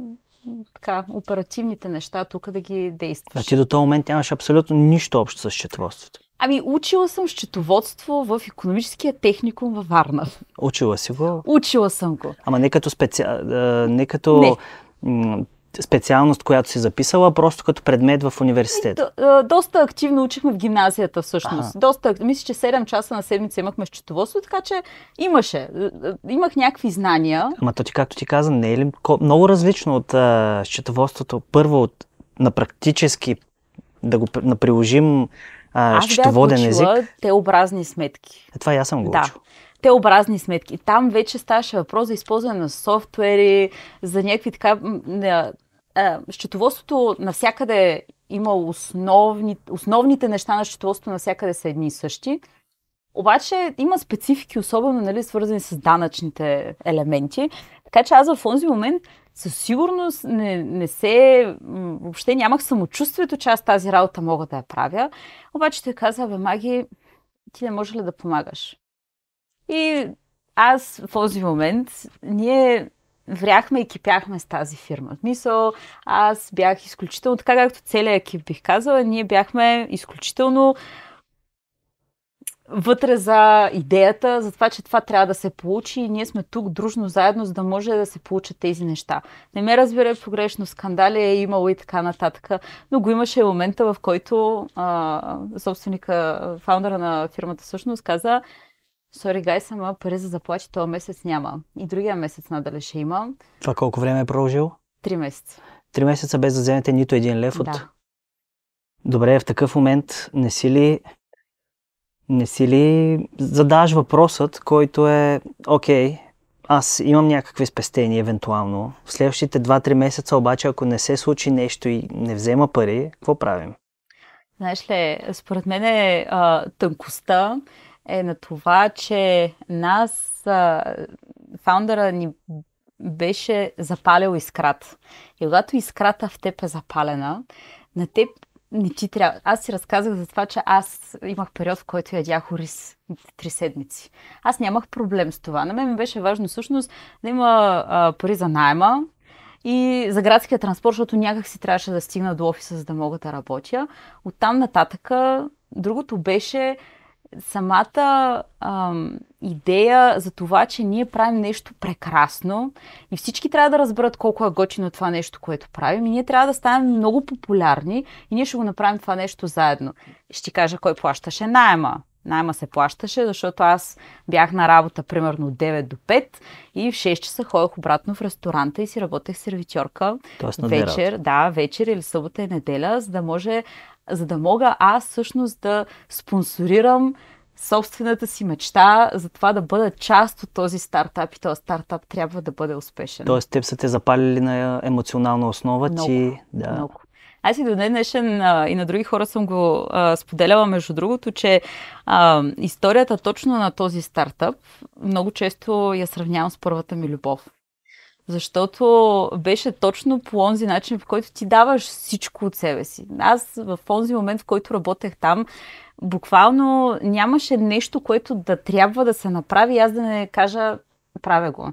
Speaker 1: така, оперативните неща тук да ги действаш?
Speaker 2: А ти значи, до този момент нямаш абсолютно нищо общо с счетоводството.
Speaker 1: Ами, учила съм счетоводство в економическия техникум във Варна.
Speaker 2: Учила си го?
Speaker 1: Учила съм го.
Speaker 2: Ама не като специал... Не като... Не специалност, която си записала, просто като предмет в университета?
Speaker 1: До, доста активно учихме в гимназията всъщност. Ага. Доста, мисля, че 7 часа на седмица имахме счетоводство, така че имаше. Е, е, имах някакви знания.
Speaker 2: Ама то ти, както ти каза, не е ли много различно от а, счетоводството? Първо, от, на практически да го на приложим а, Аз счетоводен бях учила език.
Speaker 1: теобразни сметки.
Speaker 2: Е, това и аз съм го да. учил.
Speaker 1: Те образни сметки. Там вече ставаше въпрос за използване на софтуери, за някакви така... Счетоводството навсякъде има основни, основните неща на счетоводството навсякъде са едни и същи. Обаче има специфики, особено нали, свързани с данъчните елементи. Така че аз в този момент със сигурност не, не се... Въобще нямах самочувствието, че аз тази работа мога да я правя. Обаче той каза, бе, Маги, ти не може ли да помагаш? И аз в този момент, ние вряхме и кипяхме с тази фирма. В смисъл, аз бях изключително, така както целият екип бих казала, ние бяхме изключително вътре за идеята, за това, че това трябва да се получи и ние сме тук дружно заедно, за да може да се получат тези неща. Не ме разбира е погрешно, скандали е имало и така нататък, но го имаше момента, в който а, собственика, фаундъра на фирмата всъщност каза, Сори, гай, сама пари за заплати този месец няма. И другия месец надали ще има.
Speaker 2: Това колко време е продължил? Три месеца. Три месеца без да вземете нито един лев от... Да. Добре, в такъв момент не си ли... Не си ли задаш въпросът, който е, окей, аз имам някакви спестени евентуално. В следващите 2-3 месеца обаче, ако не се случи нещо и не взема пари, какво правим?
Speaker 1: Знаеш ли, според мен е а, тънкостта е на това, че нас, фаундъра ни беше запалил искрата. И когато искрата в теб е запалена, на теб не ти трябва. Аз си разказах за това, че аз имах период, в който ядях ориз три седмици. Аз нямах проблем с това. На мен ми беше важно всъщност да има а, пари за найма и за градския транспорт, защото някак си трябваше да стигна до офиса, за да мога да работя. Оттам нататъка другото беше самата ам, идея за това, че ние правим нещо прекрасно и всички трябва да разберат колко е готино това нещо, което правим и ние трябва да станем много популярни и ние ще го направим това нещо заедно. Ще ти кажа кой плащаше найема. Найма се плащаше, защото аз бях на работа примерно от 9 до 5 и в 6 часа ходех обратно в ресторанта и си работех сервитьорка вечер, да, вечер или събота и неделя, за да може за да мога аз всъщност да спонсорирам собствената си мечта за това да бъда част от този стартап и този стартап трябва да бъде успешен. Тоест,
Speaker 2: теб са те запалили на емоционална основа. Много, ти... да. много.
Speaker 1: Аз и до днес днешен а, и на други хора съм го а, споделяла, между другото, че а, историята точно на този стартъп много често я сравнявам с първата ми любов. Защото беше точно по онзи начин, в който ти даваш всичко от себе си. Аз в онзи момент, в който работех там, буквално нямаше нещо, което да трябва да се направи, аз да не кажа правя го.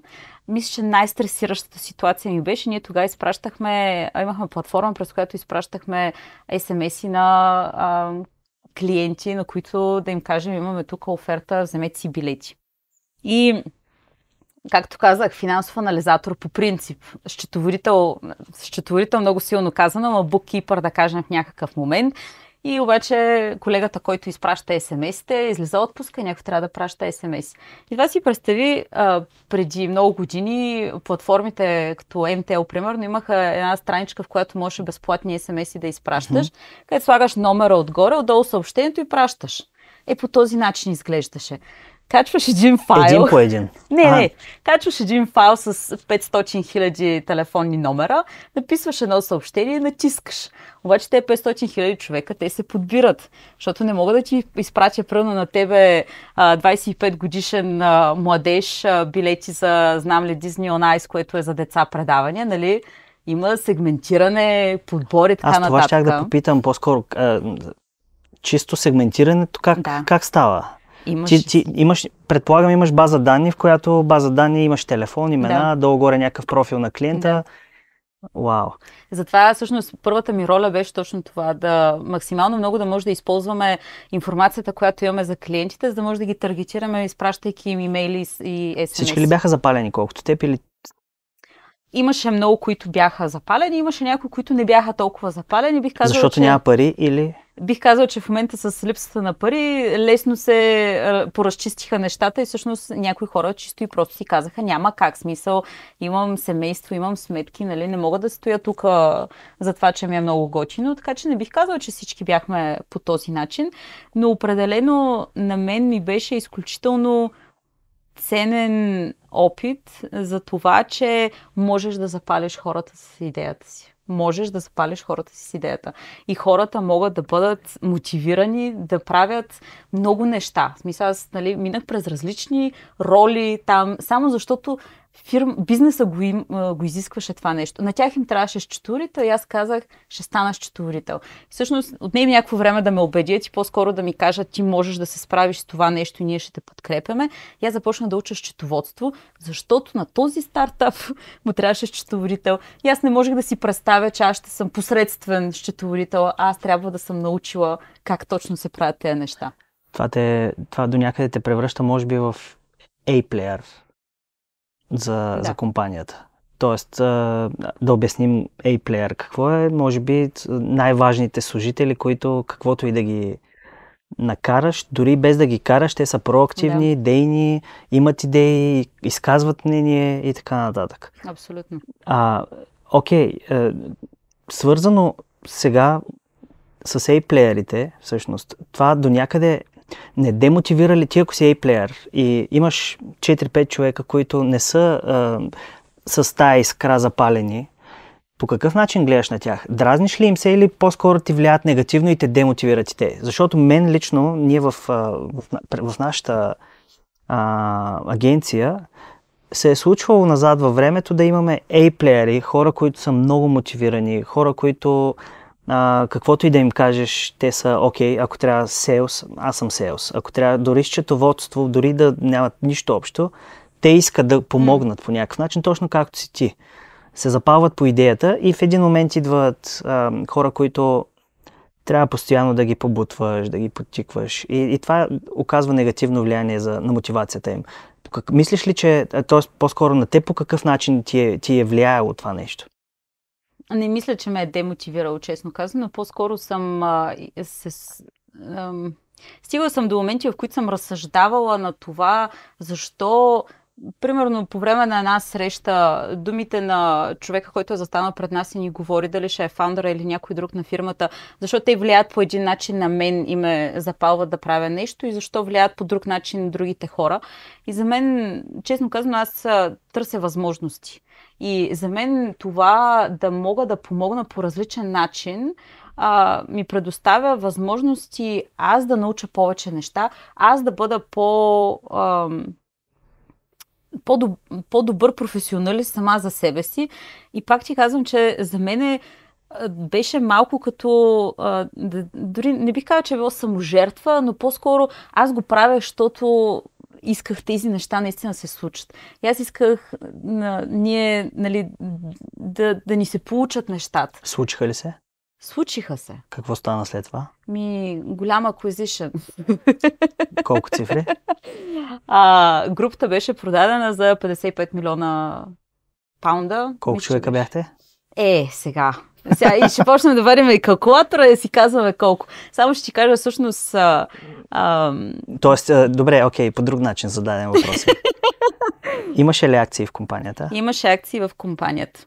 Speaker 1: Мисля, че най-стресиращата ситуация ми беше. Ние тогава изпращахме, имахме платформа, през която изпращахме SMS-и на а, клиенти, на които да им кажем, имаме тук оферта, вземете си билети. И както казах, финансов анализатор по принцип, счетоводител, счетоводител много силно казано, но буккипър да кажем в някакъв момент. И обаче колегата, който изпраща СМС-те, излиза отпуска и някой трябва да праща СМС. И това си представи а, преди много години платформите като МТЛ, примерно, имаха една страничка, в която можеш безплатни СМС-и да изпращаш, mm-hmm. където слагаш номера отгоре, отдолу съобщението и пращаш. Е, по този начин изглеждаше качваш един файл. Един по един. Не, ага. не. Качваш един файл с 500 хиляди телефонни номера, написваш едно съобщение и натискаш. Обаче те 500 хиляди човека, те се подбират, защото не мога да ти изпратя пръвно на тебе 25 годишен младеж билети за знам ли Дизни Онайс, което е за деца предаване, нали? Има сегментиране, подбори, така нататък. Аз това нататък. да
Speaker 2: попитам по-скоро. Чисто сегментирането как, да. как става? Имаш... Ти, ти имаш, предполагам, имаш база данни, в която база данни имаш телефон, имена, да. долу-горе някакъв профил на клиента. Да. Вау.
Speaker 1: Затова всъщност първата ми роля беше точно това, да максимално много да може да използваме информацията, която имаме за клиентите, за да може да ги таргетираме, изпращайки им имейли и SMS. Всички ли бяха
Speaker 2: запалени колкото теб или
Speaker 1: имаше много, които бяха запалени, имаше някои, които не бяха толкова запалени. Бих казала, Защото че... няма
Speaker 2: пари или...
Speaker 1: Бих казала, че в момента с липсата на пари лесно се поразчистиха нещата и всъщност някои хора чисто и просто си казаха няма как смисъл, имам семейство, имам сметки, нали, не мога да стоя тук за това, че ми е много готино, така че не бих казала, че всички бяхме по този начин, но определено на мен ми беше изключително ценен опит за това, че можеш да запалиш хората с идеята си. Можеш да запалиш хората си с идеята. И хората могат да бъдат мотивирани да правят много неща. В смисъл, аз нали, минах през различни роли там, само защото фирм, бизнеса го, им, го изискваше това нещо. На тях им трябваше счетоводител и аз казах, ще стана счетоводител. Всъщност, нея някакво време да ме убедят и по-скоро да ми кажат, ти можеш да се справиш с това нещо и ние ще те подкрепяме. И аз започна да уча счетоводство, защото на този стартап му трябваше счетоводител. И аз не можех да си представя, че аз ще съм посредствен счетоводител, а аз трябва да съм научила как точно се правят тези неща.
Speaker 2: Това, те, това до някъде те превръща, може би, в A-плеер за, да. за компанията. Тоест, да обясним A-Player какво е, може би най-важните служители, които каквото и да ги накараш, дори без да ги караш, те са проактивни, да. дейни, имат идеи, изказват мнение и така нататък. Абсолютно. А, окей, свързано сега с A-плеерите, всъщност, това до някъде не демотивира ли ти, ако си A-плеер и имаш 4-5 човека, които не са а, с тая искра запалени, по какъв начин гледаш на тях? Дразниш ли им се или по-скоро ти влияят негативно и те демотивират и те? Защото мен лично, ние в, в, в, в нашата а, агенция се е случвало назад във времето да имаме A-плеери, хора, които са много мотивирани, хора, които а, каквото и да им кажеш, те са окей, okay, ако трябва селс, аз съм селс. Ако трябва дори счетоводство, дори да нямат нищо общо, те искат да помогнат по някакъв начин, точно както си ти. Се запалват по идеята и в един момент идват а, хора, които трябва постоянно да ги побутваш, да ги подтикваш. И, и това оказва негативно влияние за, на мотивацията им. Как, мислиш ли, че, т.е. по-скоро на те, по какъв начин ти е, ти е влияело това нещо?
Speaker 1: Не мисля, че ме е демотивирал, честно казано. По-скоро съм а, се, а, стигала съм до моменти, в които съм разсъждавала на това, защо примерно по време на една среща думите на човека, който е застанал пред нас и ни говори дали ще е фаундъра или някой друг на фирмата, защо те влияят по един начин на мен и ме запалват да правя нещо и защо влияят по друг начин на другите хора. И за мен, честно казано, аз търся възможности. И за мен това да мога да помогна по различен начин а, ми предоставя възможности аз да науча повече неща, аз да бъда по... А, по-добър професионалист сама за себе си. И пак ти казвам, че за мен е, беше малко като, а, дори не бих казала, че е било саможертва, но по-скоро аз го правя, защото исках тези неща наистина се случат. И аз исках на, ние, нали, да, да ни се получат нещата.
Speaker 2: Случиха ли се?
Speaker 1: Случиха се.
Speaker 2: Какво стана след това?
Speaker 1: Ми, голям acquisition.
Speaker 2: Колко цифри?
Speaker 1: А, групата беше продадена за 55 милиона паунда. Колко
Speaker 2: човека бяхте?
Speaker 1: Е, сега. Сега и ще почнем да вариме и калкулатора и да си казваме колко. Само ще ти кажа всъщност... А,
Speaker 2: а... Тоест, а, добре, окей, по друг начин зададен въпрос. Е. Имаше ли акции в компанията?
Speaker 1: Имаше акции в компанията.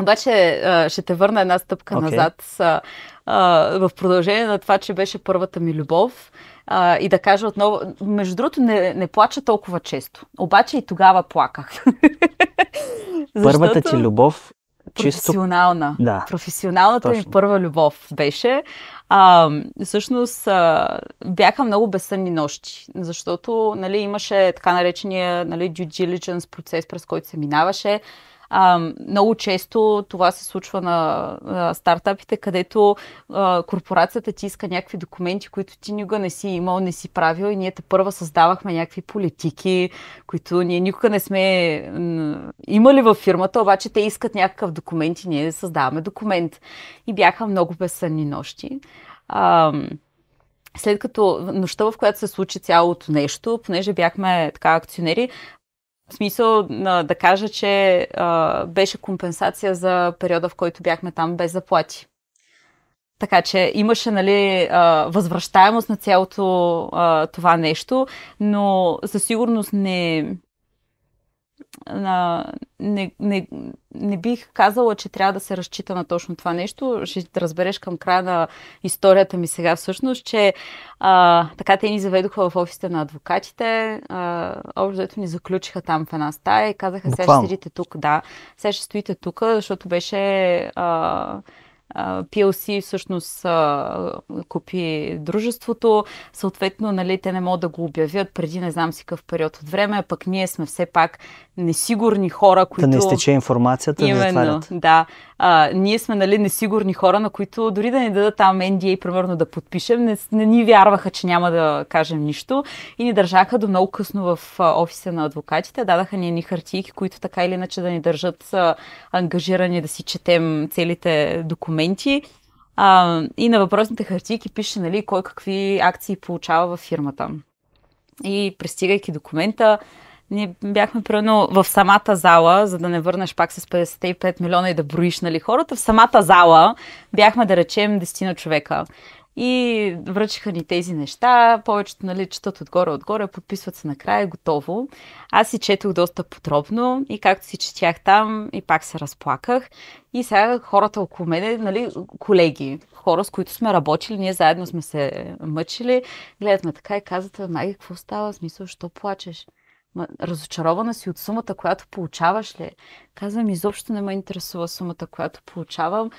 Speaker 1: Обаче ще те върна една стъпка okay. назад а, а, в продължение на това, че беше първата ми любов. А, и да кажа отново, между другото, не, не плача толкова често. Обаче и тогава плаках.
Speaker 2: Първата Защото... ти любов професионална. Да.
Speaker 1: Професионалната Точно. ми първа любов беше. А, всъщност а, бяха много безсънни нощи, защото нали, имаше така наречения нали, due diligence процес, през който се минаваше. А, много често това се случва на, на стартапите, където а, корпорацията ти иска някакви документи, които ти никога не си имал, не си правил и ние те първа създавахме някакви политики, които ние никога не сме имали във фирмата, обаче те искат някакъв документ и ние създаваме документ. И бяха много безсънни нощи. А, след като нощта, в която се случи цялото нещо, понеже бяхме така акционери, в смисъл да кажа, че а, беше компенсация за периода, в който бяхме там без заплати. Така че имаше нали, възвръщаемост на цялото а, това нещо, но със сигурност не, а, не, не, не бих казала, че трябва да се разчита на точно това нещо. Ще разбереш към края на историята ми сега всъщност, че а, така те ни заведоха в офиса на адвокатите. Общото ни заключиха там в една стая и казаха, сега ще седите тук, да, сега ще стоите тук, защото беше... А, PLC всъщност купи дружеството. Съответно, нали, те не могат да го обявят преди не знам си какъв период от време, а пък ние сме все пак несигурни хора, които... Да не изтече
Speaker 2: информацията, да затварят.
Speaker 1: да а, ние сме нали, несигурни хора, на които дори да ни дадат там NDA, примерно да подпишем, не, не ни вярваха, че няма да кажем нищо и ни държаха до много късно в офиса на адвокатите. Дадаха ни ни хартийки, които така или иначе да ни държат а, ангажирани да си четем целите документи. А, и на въпросните хартийки пише нали, кой какви акции получава във фирмата. И пристигайки документа, ние бяхме примерно в самата зала, за да не върнеш пак с 55 милиона и да броиш нали, хората. В самата зала бяхме, да речем, 10 човека. И връчиха ни тези неща, повечето нали, четат отгоре-отгоре, подписват се накрая, готово. Аз си четох доста подробно и както си четях там и пак се разплаках. И сега хората около мене, нали, колеги, хора, с които сме работили, ние заедно сме се мъчили, гледат ме така и казват, Маги, какво става? Смисъл, що плачеш? Ма, разочарована си от сумата, която получаваш ли? Казвам, изобщо не ме интересува сумата, която получавам.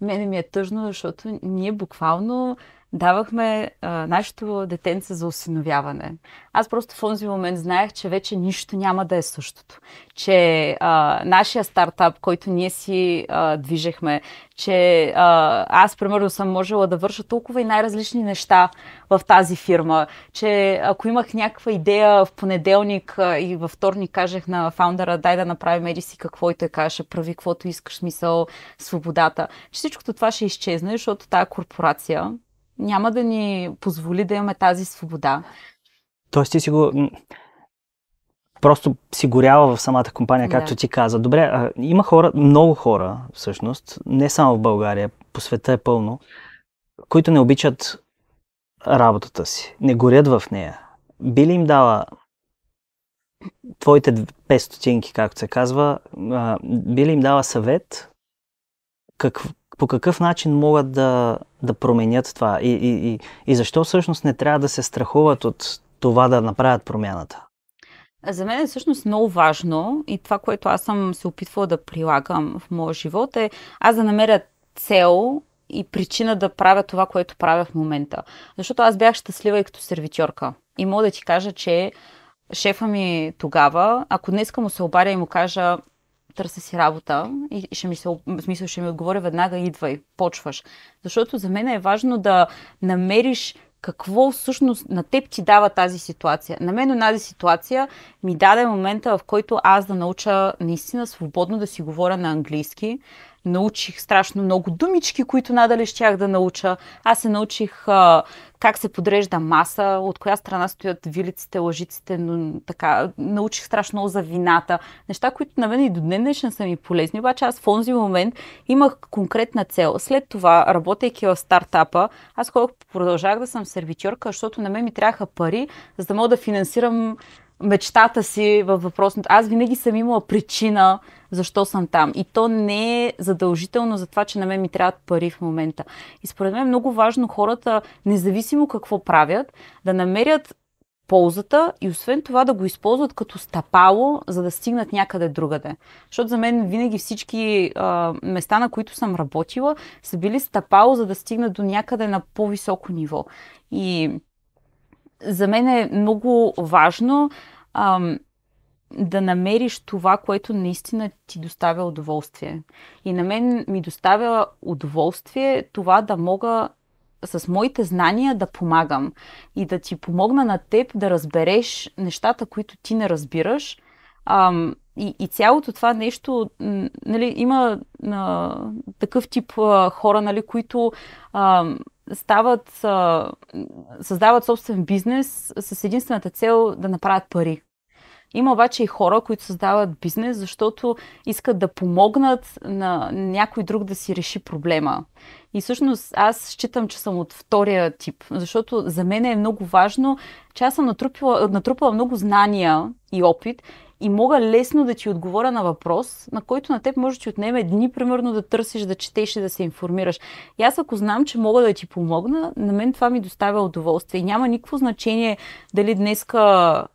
Speaker 1: Мене ми е тъжно, защото ние буквално давахме а, нашето детенце за осиновяване. Аз просто в този момент знаех, че вече нищо няма да е същото. Че а, нашия стартап, който ние си а, движехме, че а, аз, примерно, съм можела да върша толкова и най-различни неща в тази фирма, че ако имах някаква идея в понеделник а, и във вторник кажех на фаундъра, дай да направим еди си какво и той каже, прави каквото искаш, мисъл, свободата, че всичкото това ще изчезне, защото тази корпорация няма да ни позволи да имаме тази свобода.
Speaker 2: Тоест ти си го просто си горява в самата компания, както да. ти каза. Добре, а, има хора, много хора всъщност, не само в България, по света е пълно, които не обичат работата си, не горят в нея. Би ли им дала твоите пестотинки, стотинки, както се казва, а, би ли им дала съвет как, по какъв начин могат да, да променят това и, и, и, и защо всъщност не трябва да се страхуват от това да направят промяната?
Speaker 1: За мен е всъщност много важно и това, което аз съм се опитвала да прилагам в моя живот е аз да намеря цел и причина да правя това, което правя в момента. Защото аз бях щастлива и като сервитьорка. И мога да ти кажа, че шефа ми тогава, ако днес му се обадя и му кажа, търся си работа и ще ми, се, в смисъл, ще ми отговоря веднага, идвай, почваш. Защото за мен е важно да намериш какво всъщност на теб ти дава тази ситуация. На мен онази ситуация ми даде момента, в който аз да науча наистина свободно да си говоря на английски, научих страшно много думички, които надали щях да науча. Аз се научих а, как се подрежда маса, от коя страна стоят вилиците, лъжиците, но така, научих страшно много за вината. Неща, които на мен и до днес днешен са ми полезни, обаче аз в този момент имах конкретна цел. След това, работейки в стартапа, аз колко продължах да съм сервитьорка, защото на мен ми трябваха пари, за да мога да финансирам мечтата си във въпросното. Аз винаги съм имала причина защо съм там. И то не е задължително за това, че на мен ми трябват пари в момента. И според мен е много важно хората, независимо какво правят, да намерят ползата и освен това да го използват като стъпало, за да стигнат някъде другаде. Защото за мен винаги всички а, места, на които съм работила, са били стъпало, за да стигнат до някъде на по-високо ниво. И за мен е много важно ам, да намериш това, което наистина ти доставя удоволствие. И на мен ми доставя удоволствие това да мога с моите знания да помагам и да ти помогна на теб да разбереш нещата, които ти не разбираш. Ам, и, и цялото това нещо, нали, има а, такъв тип а, хора, нали, които а, стават, създават собствен бизнес с единствената цел да направят пари. Има обаче и хора, които създават бизнес, защото искат да помогнат на някой друг да си реши проблема. И всъщност аз считам, че съм от втория тип, защото за мен е много важно, че аз съм натрупила, натрупала много знания и опит и мога лесно да ти отговоря на въпрос, на който на теб може да ти отнеме дни, примерно да търсиш, да четеш и да се информираш. И аз ако знам, че мога да ти помогна, на мен това ми доставя удоволствие. И няма никакво значение дали днеска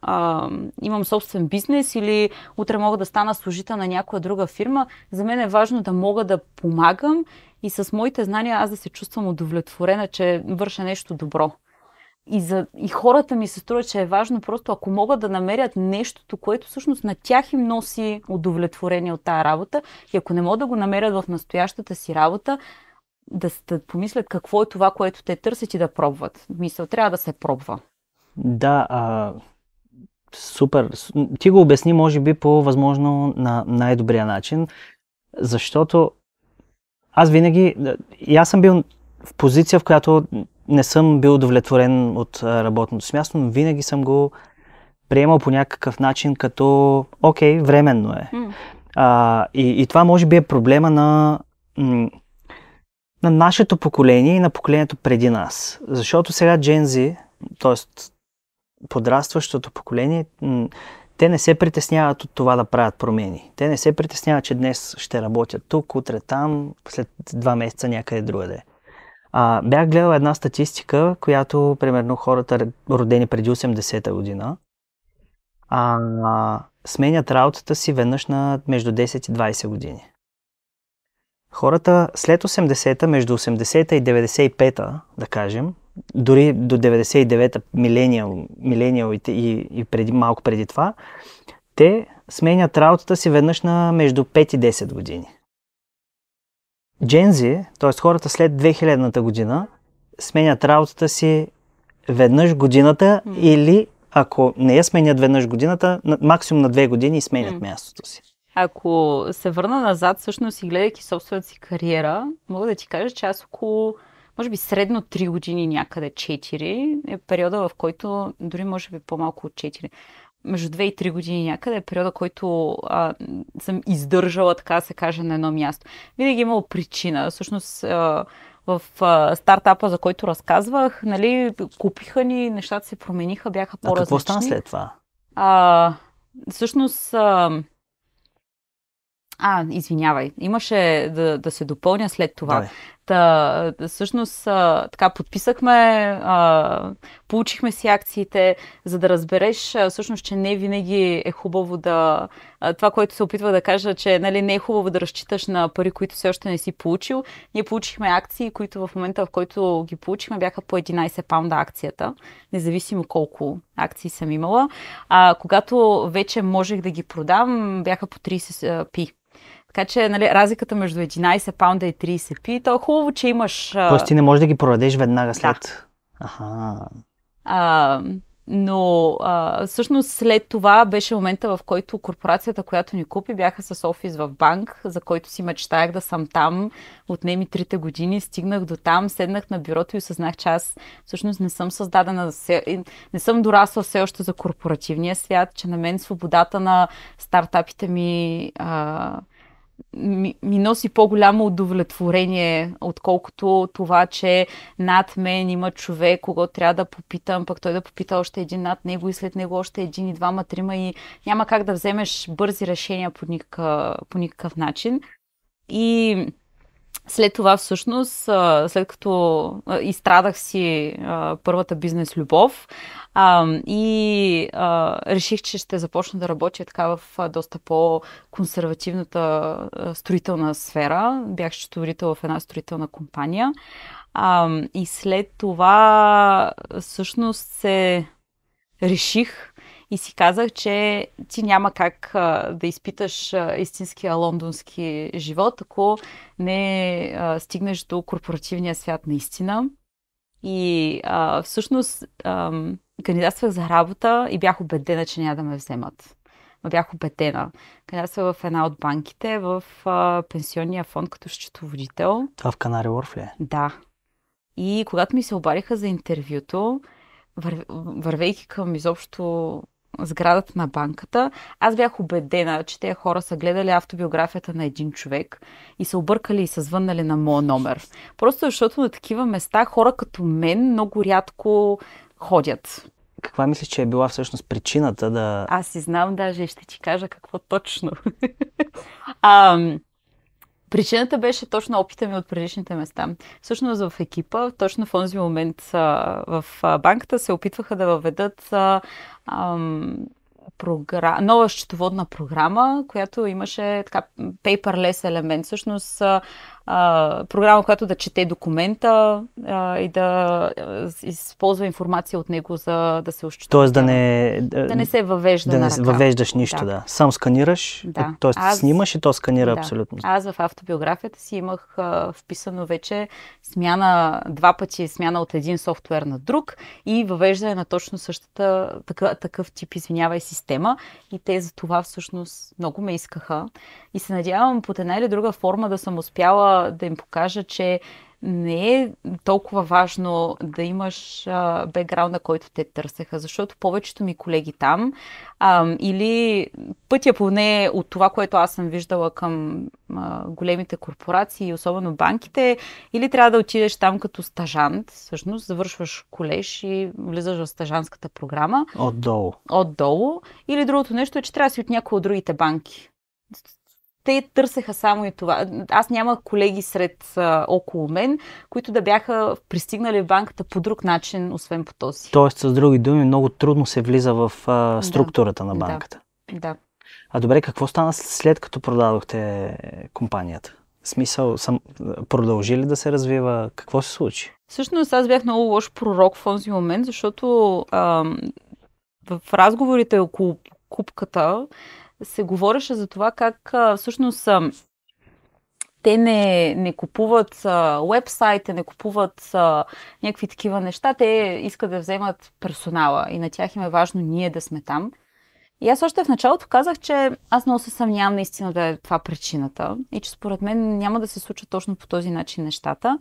Speaker 1: а, имам собствен бизнес или утре мога да стана служител на някоя друга фирма. За мен е важно да мога да помагам и с моите знания аз да се чувствам удовлетворена, че върша нещо добро. И, за, и хората ми се струва, че е важно просто ако могат да намерят нещото, което всъщност на тях им носи удовлетворение от тази работа и ако не могат да го намерят в настоящата си работа, да, да помислят какво е това, което те търсят и да пробват. Мисъл, трябва да се пробва.
Speaker 2: Да, а, супер. Ти го обясни, може би, по възможно на най-добрия начин, защото аз винаги, и аз съм бил в позиция, в която не съм бил удовлетворен от работното си място, но винаги съм го приемал по някакъв начин като окей, временно е. Mm. А, и, и това може би е проблема на, на нашето поколение и на поколението преди нас. Защото сега джензи, т.е. подрастващото поколение, те не се притесняват от това да правят промени. Те не се притесняват, че днес ще работят тук, утре там, след два месеца някъде другаде. А, бях гледал една статистика, която, примерно, хората, родени преди 80-та година, а, а, сменят работата си веднъж на между 10 и 20 години. Хората след 80-та, между 80-та и 95-та, да кажем, дори до 99-та, милениал, милениал и, и, и преди, малко преди това, те сменят работата си веднъж на между 5 и 10 години. Джензи, т.е. хората след 2000-та година, сменят работата си веднъж годината mm. или ако не я сменят веднъж годината, максимум на две години сменят mm. мястото си.
Speaker 1: Ако се върна назад, всъщност и гледайки собствената си кариера, мога да ти кажа, че аз около, може би средно 3 години, някъде 4, е периода, в който дори може би по-малко от 4 между 2 и 3 години някъде е периода, който а, съм издържала, така се каже, на едно място. Винаги е имало причина. Всъщност, а, в а, стартапа, за който разказвах, нали, купиха ни, нещата се промениха, бяха по-различни. А какво стана след това? А, всъщност, а, а, извинявай, имаше да, да се допълня след това. Давай. Та, всъщност, а, така, подписахме, а, получихме си акциите, за да разбереш а, всъщност, че не винаги е хубаво да... А, това, което се опитва да кажа, че нали, не е хубаво да разчиташ на пари, които все още не си получил. Ние получихме акции, които в момента, в който ги получихме, бяха по 11 паунда акцията, независимо колко акции съм имала. А когато вече можех да ги продам, бяха по 30 пи така че нали, разликата между 11 паунда и 30 пи, то е хубаво, че имаш... Тоест ти не
Speaker 2: можеш да ги продадеш веднага след... Да. Аха.
Speaker 1: А, но а, всъщност след това беше момента, в който корпорацията, която ни купи, бяха с офис в банк, за който си мечтаях да съм там. Отнеми трите години, стигнах до там, седнах на бюрото и осъзнах, че аз всъщност не съм създадена, не съм дорасла все още за корпоративния свят, че на мен свободата на стартапите ми... А, ми, ми носи по-голямо удовлетворение, отколкото това, че над мен има човек, кого трябва да попитам, пък той да попита още един над него и след него още един и двама, трима и няма как да вземеш бързи решения по никакъв, по никакъв начин. И след това всъщност, след като изстрадах си първата бизнес любов и реших, че ще започна да работя така в доста по-консервативната строителна сфера. Бях счетоводител в една строителна компания. И след това всъщност се реших и си казах, че ти няма как а, да изпиташ а, истинския лондонски живот, ако не а, стигнеш до корпоративния свят наистина. И а, всъщност а, кандидатствах за работа и бях убедена, че няма да ме вземат. Но бях убедена. Кандидатствах в една от банките, в а, пенсионния фонд като счетоводител.
Speaker 2: Това в Канари Уорф ли е?
Speaker 1: Да. И когато ми се обадиха за интервюто, вър... вървейки към изобщо сградата на банката, аз бях убедена, че тези хора са гледали автобиографията на един човек и са объркали и са звъннали на моя номер. Просто защото на такива места хора като мен много рядко ходят.
Speaker 2: Каква мислиш, че е била всъщност причината да...
Speaker 1: Аз си знам даже и ще ти кажа какво точно. Причината беше точно опита ми от предишните места. Всъщност в екипа, точно в този момент в банката се опитваха да въведат ам, програ... нова счетоводна програма, която имаше така paperless елемент. Всъщност а, програма, която да чете документа а, и да използва информация от него, за да се ощути.
Speaker 2: Тоест да не, да не се въвежда да не ръка. въвеждаш нищо, да. да. Сам сканираш, да. Е, тоест Аз... снимаш и то сканира да. абсолютно.
Speaker 1: Аз в автобиографията си имах а, вписано вече смяна, два пъти е смяна от един софтуер на друг и въвеждане на точно същата такъв, такъв тип, извинявай, система. И те за това всъщност много ме искаха. И се надявам под една или друга форма да съм успяла да им покажа, че не е толкова важно да имаш бекграунда, който те търсеха, защото повечето ми колеги там а, или пътя поне от това, което аз съм виждала към а, големите корпорации, особено банките, или трябва да отидеш там като стажант, всъщност завършваш колеж и влизаш в стажанската програма. Отдолу. Отдолу. Или другото нещо е, че трябва да си от някои от другите банки те търсеха само и това. Аз няма колеги сред а, около мен, които да бяха пристигнали в банката по друг начин, освен по този.
Speaker 2: Тоест, с други думи, много трудно се влиза в а, структурата да. на банката. Да. А добре, какво стана след като продадохте компанията? В смисъл, съм, продължи ли да се развива? Какво се случи?
Speaker 1: Всъщност аз бях много лош пророк в този момент, защото а, в разговорите около купката се говореше за това как всъщност те не, не купуват уебсайта, не купуват а, някакви такива неща, те искат да вземат персонала и на тях им е важно ние да сме там. И аз още в началото казах, че аз много се съмнявам наистина да е това причината и че според мен няма да се случат точно по този начин нещата.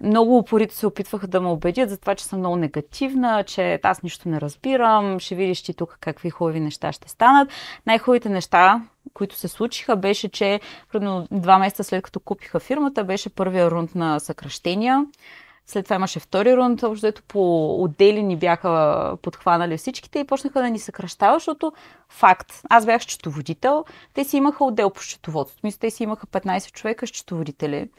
Speaker 1: Много упорито се опитваха да ме убедят за това, че съм много негативна, че аз нищо не разбирам, ще видиш ти тук какви хубави неща ще станат. Най-хубавите неща, които се случиха, беше, че примерно два месеца след като купиха фирмата, беше първия рунд на съкръщения. След това имаше втори рунд, общо ето по отдели ни бяха подхванали всичките и почнаха да ни съкръщават, защото факт. Аз бях счетоводител, те си имаха отдел по счетоводството. Мисля, те си имаха 15 човека счетоводители.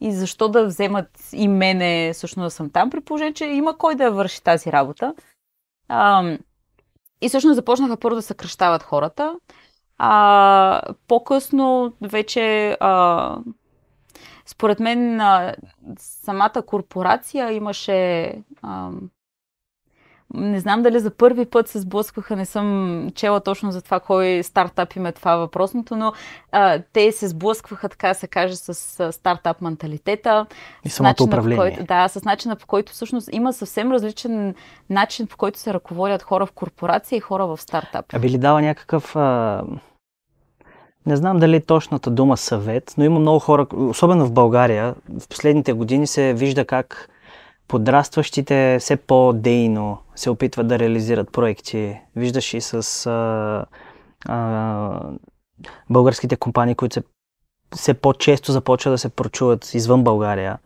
Speaker 1: И защо да вземат и мене, всъщност да съм там, при положение, че има кой да върши тази работа. А, и всъщност започнаха първо да съкръщават хората. А, по-късно вече а, според мен а, самата корпорация имаше... А, не знам дали за първи път се сблъскваха, не съм чела точно за това кой стартап има е това въпросното, но а, те се сблъскваха, така се каже, с, с стартап менталитета. И самото начина, управление. Който, да, с начина по който всъщност има съвсем различен начин по който се ръководят хора в корпорация и хора в стартап. А
Speaker 2: би ли дала някакъв... А не знам дали е точната дума съвет, но има много хора, особено в България, в последните години се вижда как подрастващите все по-дейно се опитват да реализират проекти. Виждаш и с а, а, българските компании, които се, все по-често започват да се прочуват извън България.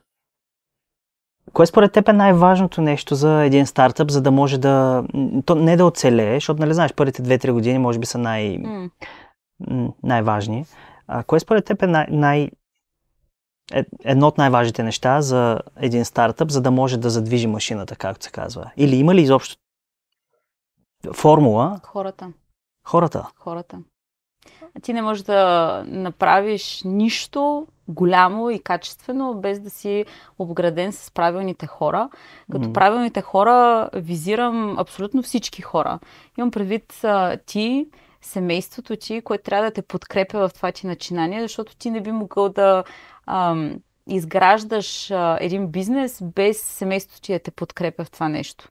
Speaker 2: Кое според теб е най-важното нещо за един стартъп, за да може да... То не да оцелее, защото, нали знаеш, първите 2-3 години може би са най... Mm най-важни. А, кое според теб е най-, най- е, едно от най-важните неща за един стартъп, за да може да задвижи машината, както се казва? Или има ли изобщо формула? Хората. Хората.
Speaker 1: Хората. Ти не можеш да направиш нищо голямо и качествено, без да си обграден с правилните хора. Като правилните хора визирам абсолютно всички хора. Имам предвид ти, семейството ти, което трябва да те подкрепя в това ти начинание, защото ти не би могъл да ам, изграждаш а, един бизнес без семейството ти да те подкрепя в това нещо.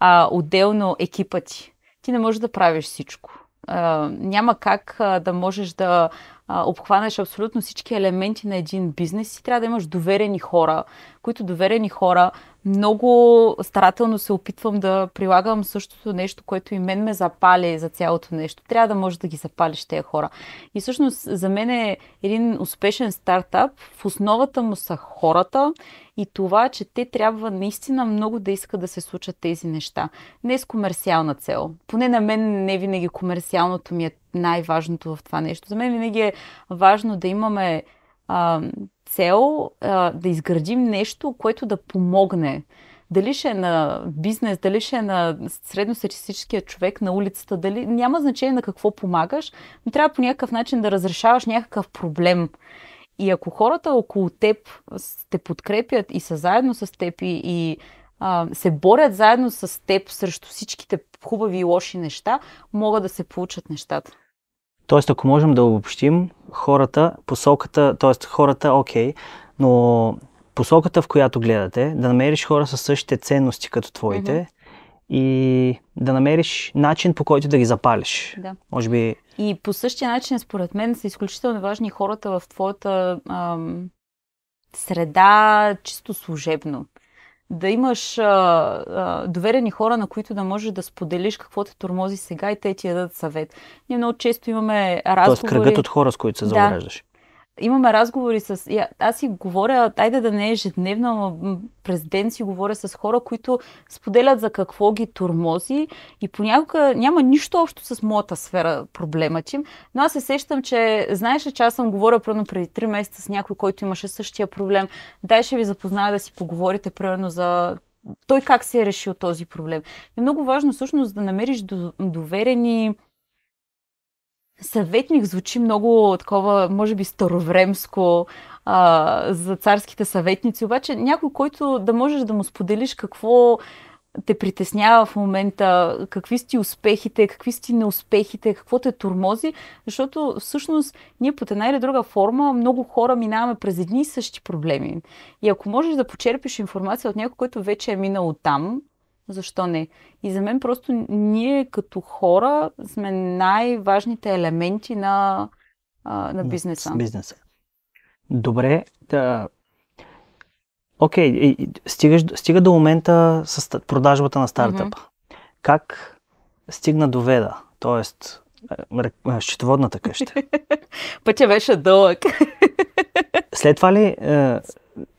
Speaker 1: А, отделно екипа ти. Ти не можеш да правиш всичко. А, няма как а, да можеш да обхванеш абсолютно всички елементи на един бизнес и трябва да имаш доверени хора, които доверени хора много старателно се опитвам да прилагам същото нещо, което и мен ме запали за цялото нещо. Трябва да можеш да ги запалиш тези хора. И всъщност за мен е един успешен стартап. В основата му са хората и това, че те трябва наистина много да искат да се случат тези неща. Не с комерциална цел. Поне на мен не винаги комерциалното ми е най-важното в това нещо. За мен винаги е важно да имаме а, цел, а, да изградим нещо, което да помогне. Дали ще е на бизнес, дали ще е на средностатистическия човек на улицата, дали няма значение на какво помагаш, но трябва по някакъв начин да разрешаваш някакъв проблем. И ако хората около теб те подкрепят и са заедно с теб и, и а, се борят заедно с теб срещу всичките хубави и лоши неща, могат да се получат нещата.
Speaker 2: Тоест, ако можем да обобщим хората, посоката, т.е. хората, окей, okay, но посоката, в която гледате, да намериш хора със същите ценности като твоите mm-hmm. и да намериш начин по който да ги запалиш. Да. Може би...
Speaker 1: И по същия начин, според мен, са изключително важни хората в твоята ам, среда, чисто служебно да имаш а, а, доверени хора, на които да можеш да споделиш какво те тормози сега и те ти дадат съвет. Ние много често имаме разговори... Тоест кръгът от хора, с
Speaker 2: които се заобреждаш.
Speaker 1: Имаме разговори с... Аз си говоря, айде да не е ежедневно, но през ден си говоря с хора, които споделят за какво ги турмози и понякога няма нищо общо с моята сфера проблемът им, но аз се сещам, че знаеш ли, че аз съм говоря примерно преди 3 месеца с някой, който имаше същия проблем. Дай ще ви запозная да си поговорите примерно за той как се е решил този проблем. Е много важно всъщност да намериш доверени Съветник звучи много такова, може би, старовремско а, за царските съветници, обаче някой, който да можеш да му споделиш какво те притеснява в момента, какви сте успехите, какви сте неуспехите, какво те турмози, защото всъщност ние под една или друга форма много хора минаваме през едни и същи проблеми. И ако можеш да почерпиш информация от някой, който вече е минал там, защо не? И за мен просто ние като хора сме най-важните елементи на,
Speaker 2: а, на бизнеса. бизнеса. Добре. Да. Окей, стигаш, стига до момента с продажбата на стартъпа. Mm-hmm. Как стигна до Веда? Тоест, е, е, счетоводната къща.
Speaker 1: Пътя беше дълъг.
Speaker 2: След това ли е,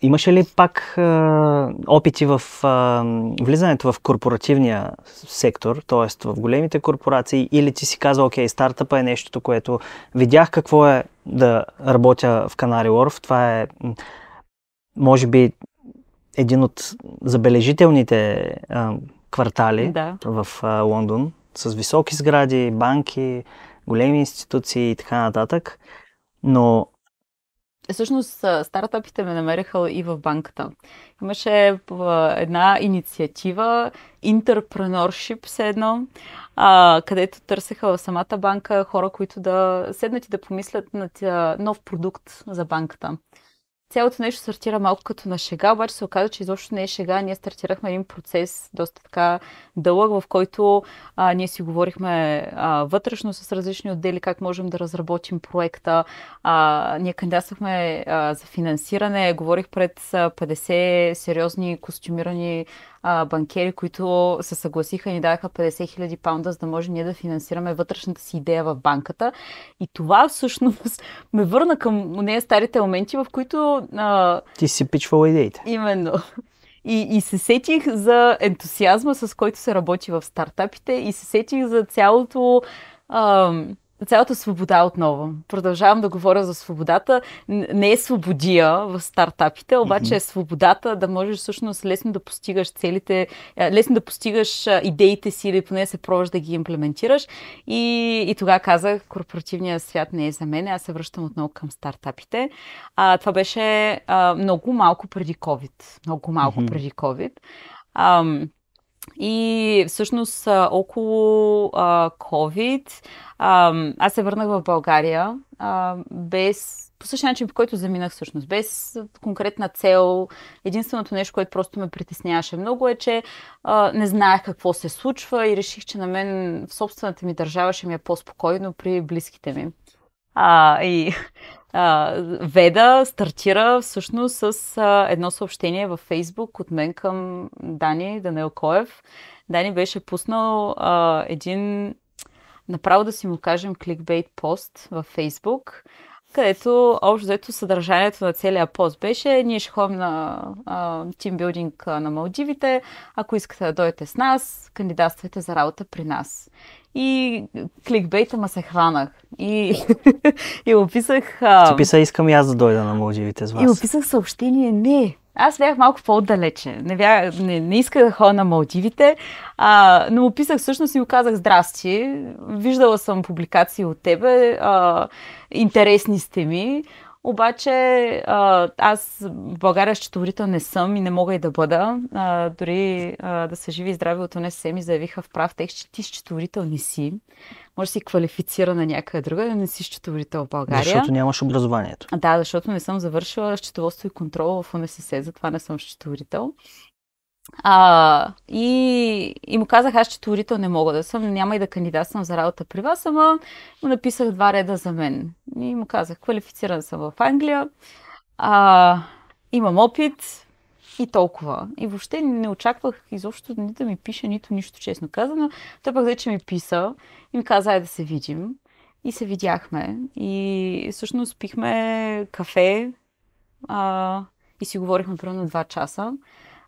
Speaker 2: Имаше ли пак а, опити в а, влизането в корпоративния сектор, т.е. в големите корпорации, или ти си казал, окей, стартъпа е нещото, което видях какво е да работя в Canary Wharf. Това е, може би, един от забележителните а, квартали да. в а, Лондон, с високи сгради, банки, големи институции и така нататък. Но
Speaker 1: Всъщност, стартапите ме намериха и в банката. Имаше една инициатива, Interpreneurship, все едно, където търсеха в самата банка хора, които да седнат и да помислят над нов продукт за банката цялото нещо стартира малко като на шега, обаче се оказа, че изобщо не е шега. Ние стартирахме един процес доста така дълъг, в който а, ние си говорихме а, вътрешно с различни отдели как можем да разработим проекта. А, ние кандидатствахме а, за финансиране, говорих пред 50 сериозни костюмирани а, банкери, които се съгласиха и ни даваха 50 000 паунда, за да може ние да финансираме вътрешната си идея в банката. И това всъщност ме върна към нея старите моменти, в които... А...
Speaker 2: Ти си пичвала идеите.
Speaker 1: Именно. И, и се сетих за ентусиазма, с който се работи в стартапите и се сетих за цялото... А цялата свобода отново. Продължавам да говоря за свободата. Не е свободия в стартапите, обаче mm-hmm. е свободата да можеш всъщност лесно да постигаш целите, е, лесно да постигаш е, идеите си или поне се пробваш да ги имплементираш. И, и тогава казах, корпоративният свят не е за мен, аз се връщам отново към стартапите. А, това беше а, много малко преди COVID. Много малко mm-hmm. преди COVID. А, и всъщност около а, COVID а, аз се върнах в България а, без по същия начин, по който заминах всъщност, без конкретна цел. Единственото нещо, което просто ме притесняваше много е, че а, не знаех какво се случва и реших, че на мен в собствената ми държава ще ми е по-спокойно при близките ми. А, и а, Веда стартира всъщност с а, едно съобщение във Фейсбук от мен към Дани Данел Коев. Дани беше пуснал а, един направо да си му кажем кликбейт пост във Фейсбук, където общо взето съдържанието на целия пост беше ние ще ходим на тимбилдинг на Малдивите, ако искате да дойдете с нас, кандидатствайте за работа при нас. И кликбейта ма се хванах. И, и описах... Ти писа,
Speaker 2: искам и аз да дойда на Малдивите с вас. И описах
Speaker 1: съобщение, не, аз бях малко по далече Не, бях, не, не исках да ходя на Малдивите, а, но му всъщност и му казах здрасти. Виждала съм публикации от тебе, а, интересни сте ми. Обаче а, аз в България счетоводител не съм и не мога и да бъда. А, дори а, да са живи и здрави от ОНСС ми заявиха в прав текст, че ти счетоводител не си. Може да си квалифицира на някъде друга, да не си счетоводител в България. Защото
Speaker 2: нямаш образованието.
Speaker 1: Да, защото не съм завършила счетоводство и контрол в ОНСС, затова не съм счетоводител. А, и, и му казах, аз четворител не мога да съм, няма и да кандидатствам за работа при вас, ама му написах два реда за мен. И му казах, квалифициран съм в Англия, а, имам опит и толкова. И въобще не очаквах изобщо ни да ми пише нито нищо, честно казано. Той пък вече ми писа и ми каза, да се видим. И се видяхме. И всъщност пихме кафе а, и си говорихме примерно два часа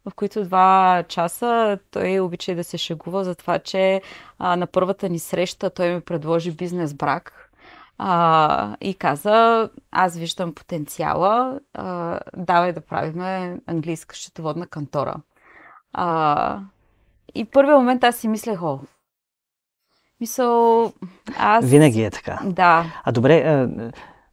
Speaker 1: в които два часа той обича да се шегува за това, че а, на първата ни среща той ми предложи бизнес брак. А, и каза, аз виждам потенциала, а, давай да правиме английска счетоводна кантора. А, и първия момент аз си мислех, о, мисъл, аз... Винаги е така. Да.
Speaker 2: А добре... А...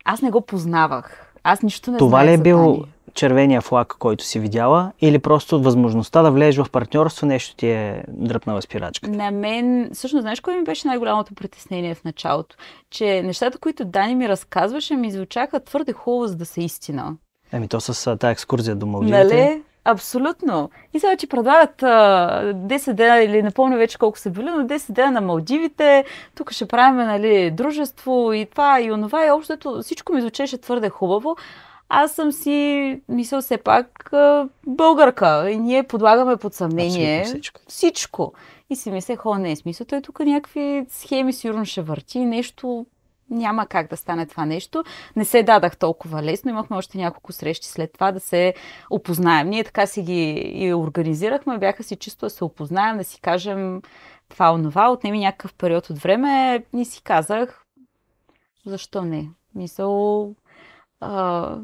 Speaker 1: Аз не го познавах. Аз нищо не Това ли е бил
Speaker 2: червения флаг, който си видяла, или просто възможността да влезеш в партньорство, нещо ти е дръпнала спирачка.
Speaker 1: На мен, всъщност, знаеш кое ми беше най-голямото притеснение в началото? Че нещата, които Дани ми разказваше, ми звучаха твърде хубаво, за да са истина.
Speaker 2: Еми, то с тази екскурзия до Малдивите. Нали?
Speaker 1: Абсолютно. И сега, че предлагат 10 дена, или не помня вече колко са били, но 10 дена на Малдивите, тук ще правим нали, дружество и това и онова. И общото всичко ми звучеше твърде хубаво аз съм си, мисля, все пак българка и ние подлагаме под съмнение всичко. всичко. И си мисля, хо, не е смисъл. Той тук някакви схеми сигурно ще върти, нещо няма как да стане това нещо. Не се дадах толкова лесно. Имахме още няколко срещи след това да се опознаем. Ние така си ги и организирахме. Бяха си чисто да се опознаем, да си кажем това онова. Отнеми някакъв период от време и си казах, защо не? Мисъл, а,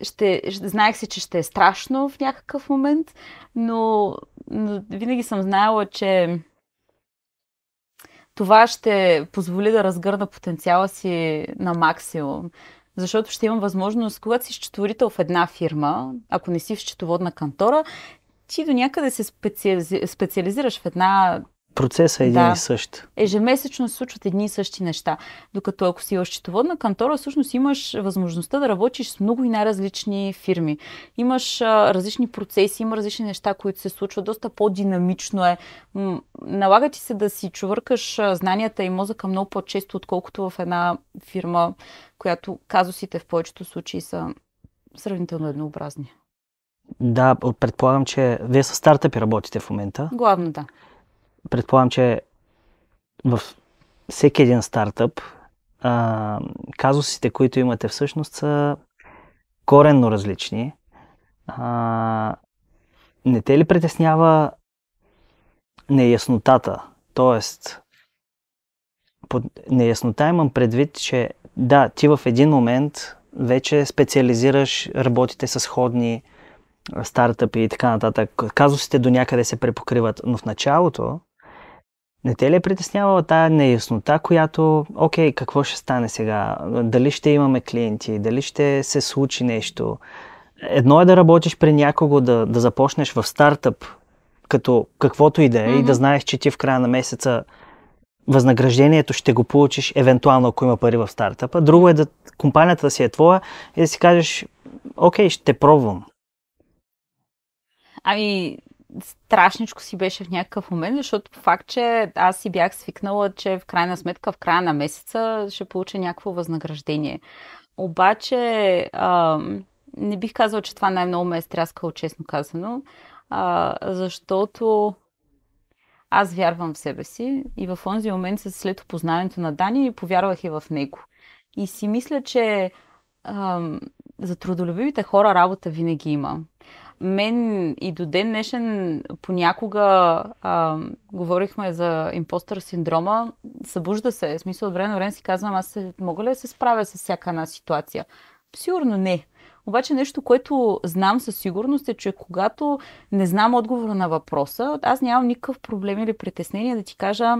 Speaker 1: ще, ще, знаех си, че ще е страшно в някакъв момент, но, но винаги съм знаела, че това ще позволи да разгърна потенциала си на максимум. Защото ще имам възможност, когато си счетоводител в една фирма, ако не си в счетоводна кантора, ти до някъде се специализираш в една
Speaker 2: процесът е един да. и същ.
Speaker 1: Ежемесечно се случват едни и същи неща. Докато ако си в счетоводна кантора, всъщност имаш възможността да работиш с много и най-различни фирми. Имаш а, различни процеси, има различни неща, които се случват. Доста по-динамично е. М- налага ти се да си чувъркаш знанията и мозъка много по-често, отколкото в една фирма, която казусите в повечето случаи са сравнително еднообразни.
Speaker 2: Да, предполагам, че вие с стартъпи работите в момента. Главно да предполагам, че в всеки един стартъп а, казусите, които имате всъщност са коренно различни. А, не те ли притеснява неяснотата? Тоест, под неяснота имам предвид, че да, ти в един момент вече специализираш, работите с сходни стартъпи и така нататък. Казусите до някъде се препокриват, но в началото не те ли е притеснявала тая неяснота, която, окей, какво ще стане сега? Дали ще имаме клиенти? Дали ще се случи нещо? Едно е да работиш при някого, да, да започнеш в стартъп, като каквото и да е, mm-hmm. и да знаеш, че ти в края на месеца възнаграждението ще го получиш, евентуално ако има пари в стартъпа. Друго е да компанията си е твоя и да си кажеш, окей, ще пробвам.
Speaker 1: Ами, страшничко си беше в някакъв момент, защото факт, че аз си бях свикнала, че в крайна сметка в края на месеца ще получа някакво възнаграждение. Обаче а, не бих казала, че това най-много ме е стряскало, честно казано, а, защото аз вярвам в себе си и в този момент след опознаването на Дани повярвах и в него. И си мисля, че а, за трудолюбивите хора работа винаги има мен и до ден днешен понякога а, говорихме за импостър синдрома, събужда се. В смисъл, от време на време си казвам, аз се, мога ли да се справя с всяка една ситуация? Сигурно не. Обаче нещо, което знам със сигурност е, че когато не знам отговора на въпроса, аз нямам никакъв проблем или притеснение да ти кажа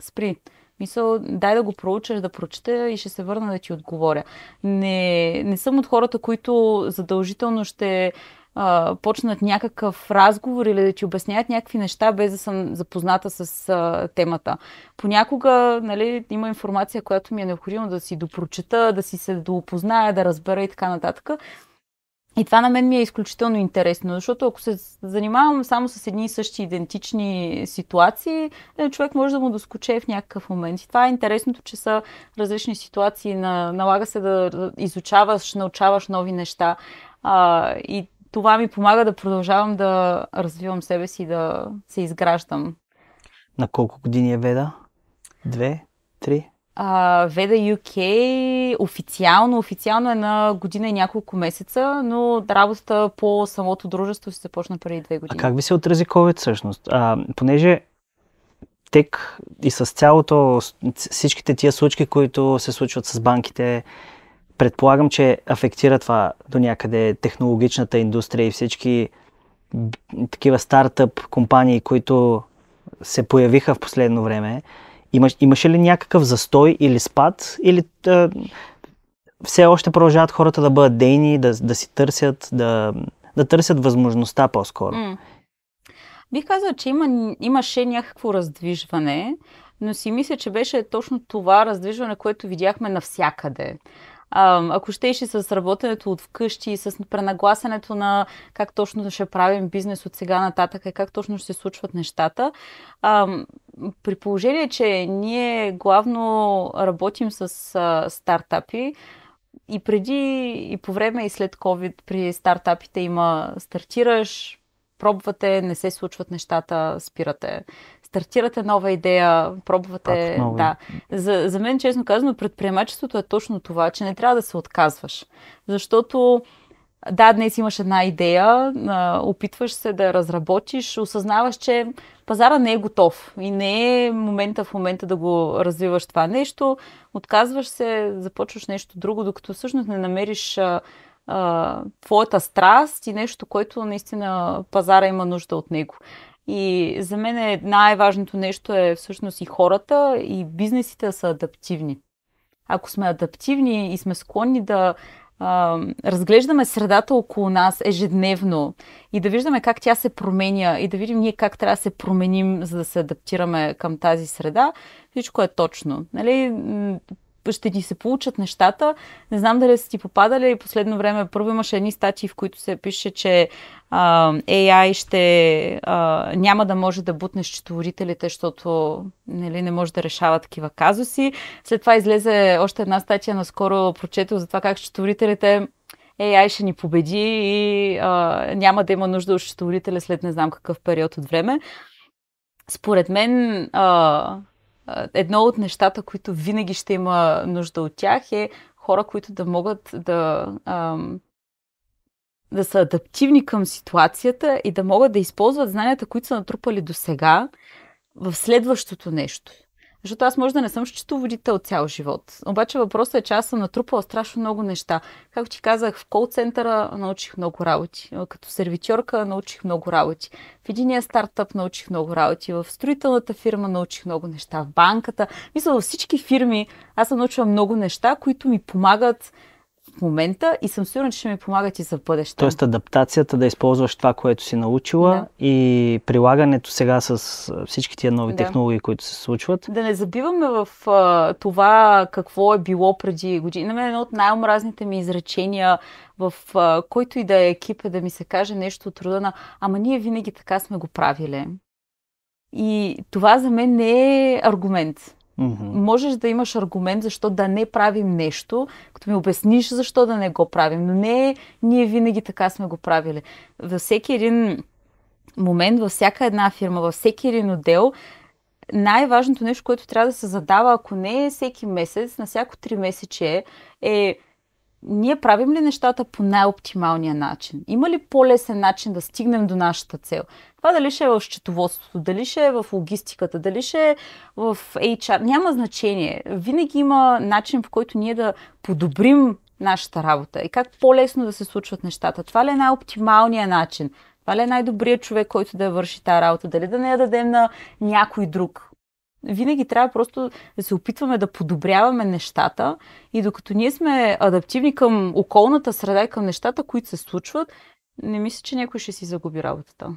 Speaker 1: спри. Мисъл, дай да го проучаш, да прочета и ще се върна да ти отговоря. Не, не съм от хората, които задължително ще а, почнат някакъв разговор или да ти обясняват някакви неща, без да съм запозната с а, темата. Понякога нали, има информация, която ми е необходимо да си допрочета, да си се доопозная, да разбера и така нататък. И това на мен ми е изключително интересно, защото ако се занимавам само с едни и същи идентични ситуации, нали, човек може да му доскоче в някакъв момент. И това е интересното, че са различни ситуации, налага се да изучаваш, научаваш нови неща. А, и това ми помага да продължавам да развивам себе си, да се изграждам.
Speaker 2: На колко години е Веда? Две? Три?
Speaker 1: А, Веда UK официално, официално е на година и няколко месеца, но работата по самото дружество се започна преди две години. А как
Speaker 2: ви се отрази COVID всъщност? А, понеже тек и с цялото, всичките тия случки, които се случват с банките, предполагам, че афектира това до някъде технологичната индустрия и всички такива стартъп компании, които се появиха в последно време. Имаш, имаше ли някакъв застой или спад? Или а, все още продължават хората да бъдат дейни, да, да си търсят, да, да търсят възможността по-скоро?
Speaker 1: Mm. Бих казала, че има, имаше някакво раздвижване, но си мисля, че беше точно това раздвижване, което видяхме навсякъде а, ако щеше с работенето от вкъщи и с пренагласенето на как точно ще правим бизнес от сега нататък и как точно ще се случват нещата, а, при положение, че ние главно работим с а, стартапи, и преди, и по време, и след COVID при стартапите има стартираш, пробвате, не се случват нещата, спирате стартирате нова идея, пробвате. Пак, да. За, за мен, честно казано, предприемачеството е точно това, че не трябва да се отказваш. Защото да, днес имаш една идея, опитваш се да разработиш, осъзнаваш, че пазара не е готов и не е момента в момента да го развиваш това нещо, отказваш се, започваш нещо друго, докато всъщност не намериш а, твоята страст и нещо, което наистина пазара има нужда от него. И за мен е най-важното нещо е всъщност и хората, и бизнесите да са адаптивни. Ако сме адаптивни и сме склонни да а, разглеждаме средата около нас ежедневно и да виждаме как тя се променя и да видим ние как трябва да се променим, за да се адаптираме към тази среда, всичко е точно. Нали? ще ти се получат нещата. Не знам дали са ти попадали и последно време първо имаше едни статии, в които се пише, че а, AI ще а, няма да може да бутне счетоводителите, защото нали, не може да решава такива казуси. След това излезе още една статия, наскоро прочетох за това как счетоводителите AI ще ни победи и а, няма да има нужда от счетоводителя след не знам какъв период от време. Според мен а, едно от нещата, които винаги ще има нужда от тях е хора, които да могат да, ам, да са адаптивни към ситуацията и да могат да използват знанията, които са натрупали до сега в следващото нещо. Защото аз може да не съм счетоводител цял живот. Обаче въпросът е, че аз съм натрупала страшно много неща. Както ти казах, в кол-центъра научих много работи. Като сервитьорка научих много работи. В единия стартъп научих много работи. В строителната фирма научих много неща. В банката. Мисля, във всички фирми аз съм научила много неща, които ми помагат в момента и съм сигурна, че ще ми помагат и за бъдеще. Тоест
Speaker 2: адаптацията да използваш това, което си научила да. и прилагането сега с всички тия нови да. технологии, които се случват. Да
Speaker 1: не забиваме в а, това какво е било преди години. На мен едно от най-омразните ми изречения в а, който и да е екип е да ми се каже нещо от рода на ама ние винаги така сме го правили. И това за мен не е аргумент. Mm-hmm. Можеш да имаш аргумент защо да не правим нещо, като ми обясниш защо да не го правим. Но не, ние винаги така сме го правили. Във всеки един момент, във всяка една фирма, във всеки един отдел, най-важното нещо, което трябва да се задава, ако не е всеки месец, на всяко три месече, е ние правим ли нещата по най-оптималния начин? Има ли по-лесен начин да стигнем до нашата цел? Това дали ще е в счетоводството, дали ще е в логистиката, дали ще е в HR, няма значение. Винаги има начин, по който ние да подобрим нашата работа и как по-лесно да се случват нещата. Това ли е най-оптималният начин? Това ли е най-добрият човек, който да върши тази работа? Дали да не я дадем на някой друг? Винаги трябва просто да се опитваме да подобряваме нещата и докато ние сме адаптивни към околната среда и към нещата, които се случват, не мисля, че някой ще си загуби работата.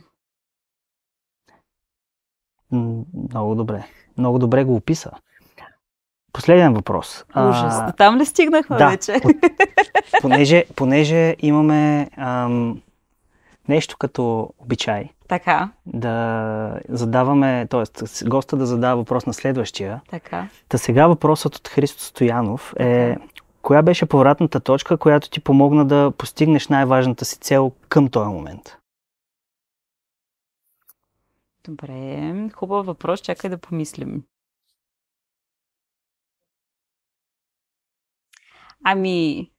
Speaker 2: Много добре. Много добре го описа. Последен въпрос. Ужас. А,
Speaker 1: Там ли стигнахме да, вече?
Speaker 2: понеже, понеже имаме ам, нещо като обичай. Така. Да задаваме, т.е. госта да задава въпрос на следващия. Така. Та сега въпросът от Христо Стоянов е коя беше повратната точка, която ти помогна да постигнеш най-важната си цел към този момент?
Speaker 1: Добре, хубав въпрос, чакай да помислим. Ами,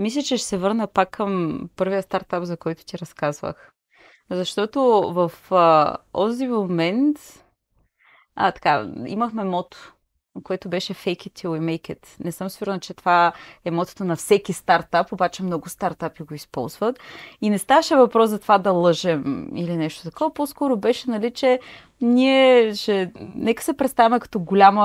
Speaker 1: мисля, че ще се върна пак към първия стартап, за който ти разказвах. Защото в този момент а, така, имахме мото което беше fake it till we make it. Не съм сигурна, че това е мотото на всеки стартап, обаче много стартапи го използват. И не ставаше въпрос за това да лъжем или нещо такова. По-скоро беше, нали, че ние ще... Нека се представяме като голяма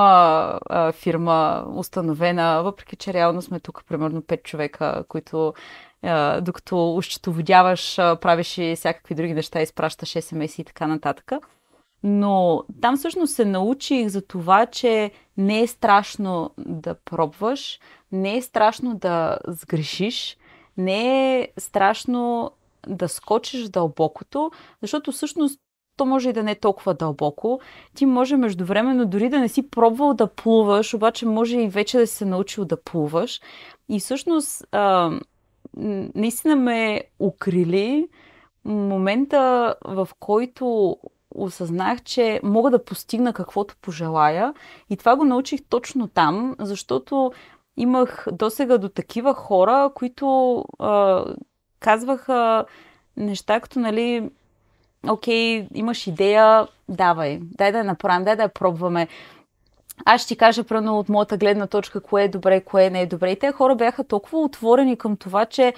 Speaker 1: а, фирма, установена, въпреки че реално сме тук примерно 5 човека, които а, докато ущетоводяваш, правиш и всякакви други неща, изпращаш SMS и така нататък. Но там всъщност се научих за това, че не е страшно да пробваш, не е страшно да сгрешиш, не е страшно да скочиш дълбокото, защото всъщност то може и да не е толкова дълбоко. Ти може междувременно дори да не си пробвал да плуваш, обаче може и вече да си се научил да плуваш. И всъщност а, наистина ме укрили момента, в който осъзнах, че мога да постигна каквото пожелая. И това го научих точно там, защото имах досега до такива хора, които а, казваха неща като, нали, окей, имаш идея, давай, дай да я направим, дай да я пробваме. Аз ще ти кажа, прано от моята гледна точка, кое е добре, кое не е добре. И те хора бяха толкова отворени към това, че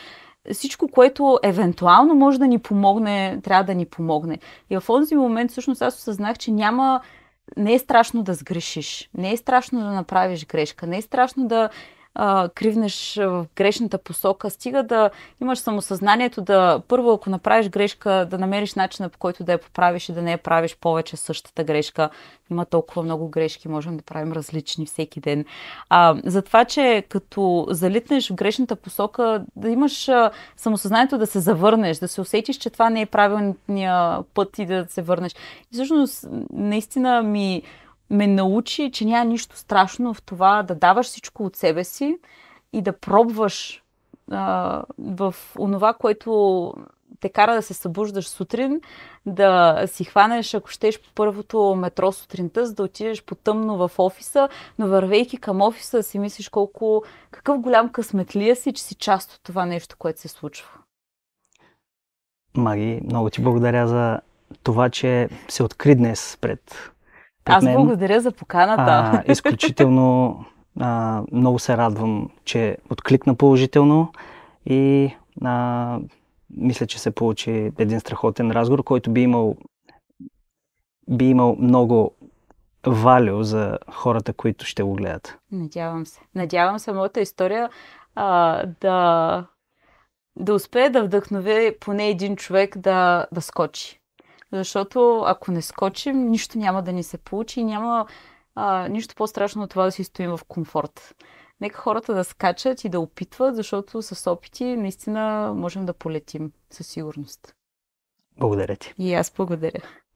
Speaker 1: всичко, което евентуално може да ни помогне, трябва да ни помогне. И в този момент всъщност аз осъзнах, че няма не е страшно да сгрешиш, не е страшно да направиш грешка, не е страшно да а, кривнеш в грешната посока, стига да имаш самосъзнанието да първо, ако направиш грешка, да намериш начина по който да я поправиш и да не я правиш повече същата грешка. Има толкова много грешки, можем да правим различни всеки ден. А, това, че като залитнеш в грешната посока, да имаш а, самосъзнанието да се завърнеш, да се усетиш, че това не е правилният път и да се върнеш. И всъщност, наистина ми ме научи, че няма нищо страшно в това да даваш всичко от себе си и да пробваш а, в онова, което те кара да се събуждаш сутрин, да си хванеш, ако щеш по първото метро сутринта, за да отидеш потъмно в офиса, но вървейки към офиса си мислиш колко, какъв голям късметлия си, че си част от това нещо, което се случва.
Speaker 2: Маги, много ти благодаря за това, че се откри днес пред аз мен.
Speaker 1: благодаря за поканата. А,
Speaker 2: изключително а, много се радвам, че откликна положително и а, мисля, че се получи един страхотен разговор, който би имал, би имал много валю за хората, които ще го гледат.
Speaker 1: Надявам се. Надявам се моята история а, да, да успее да вдъхнове поне един човек да, да скочи. Защото ако не скочим, нищо няма да ни се получи и няма а, нищо по-страшно от това да си стоим в комфорт. Нека хората да скачат и да опитват, защото с опити наистина можем да полетим със сигурност. Благодаря ти. И аз благодаря.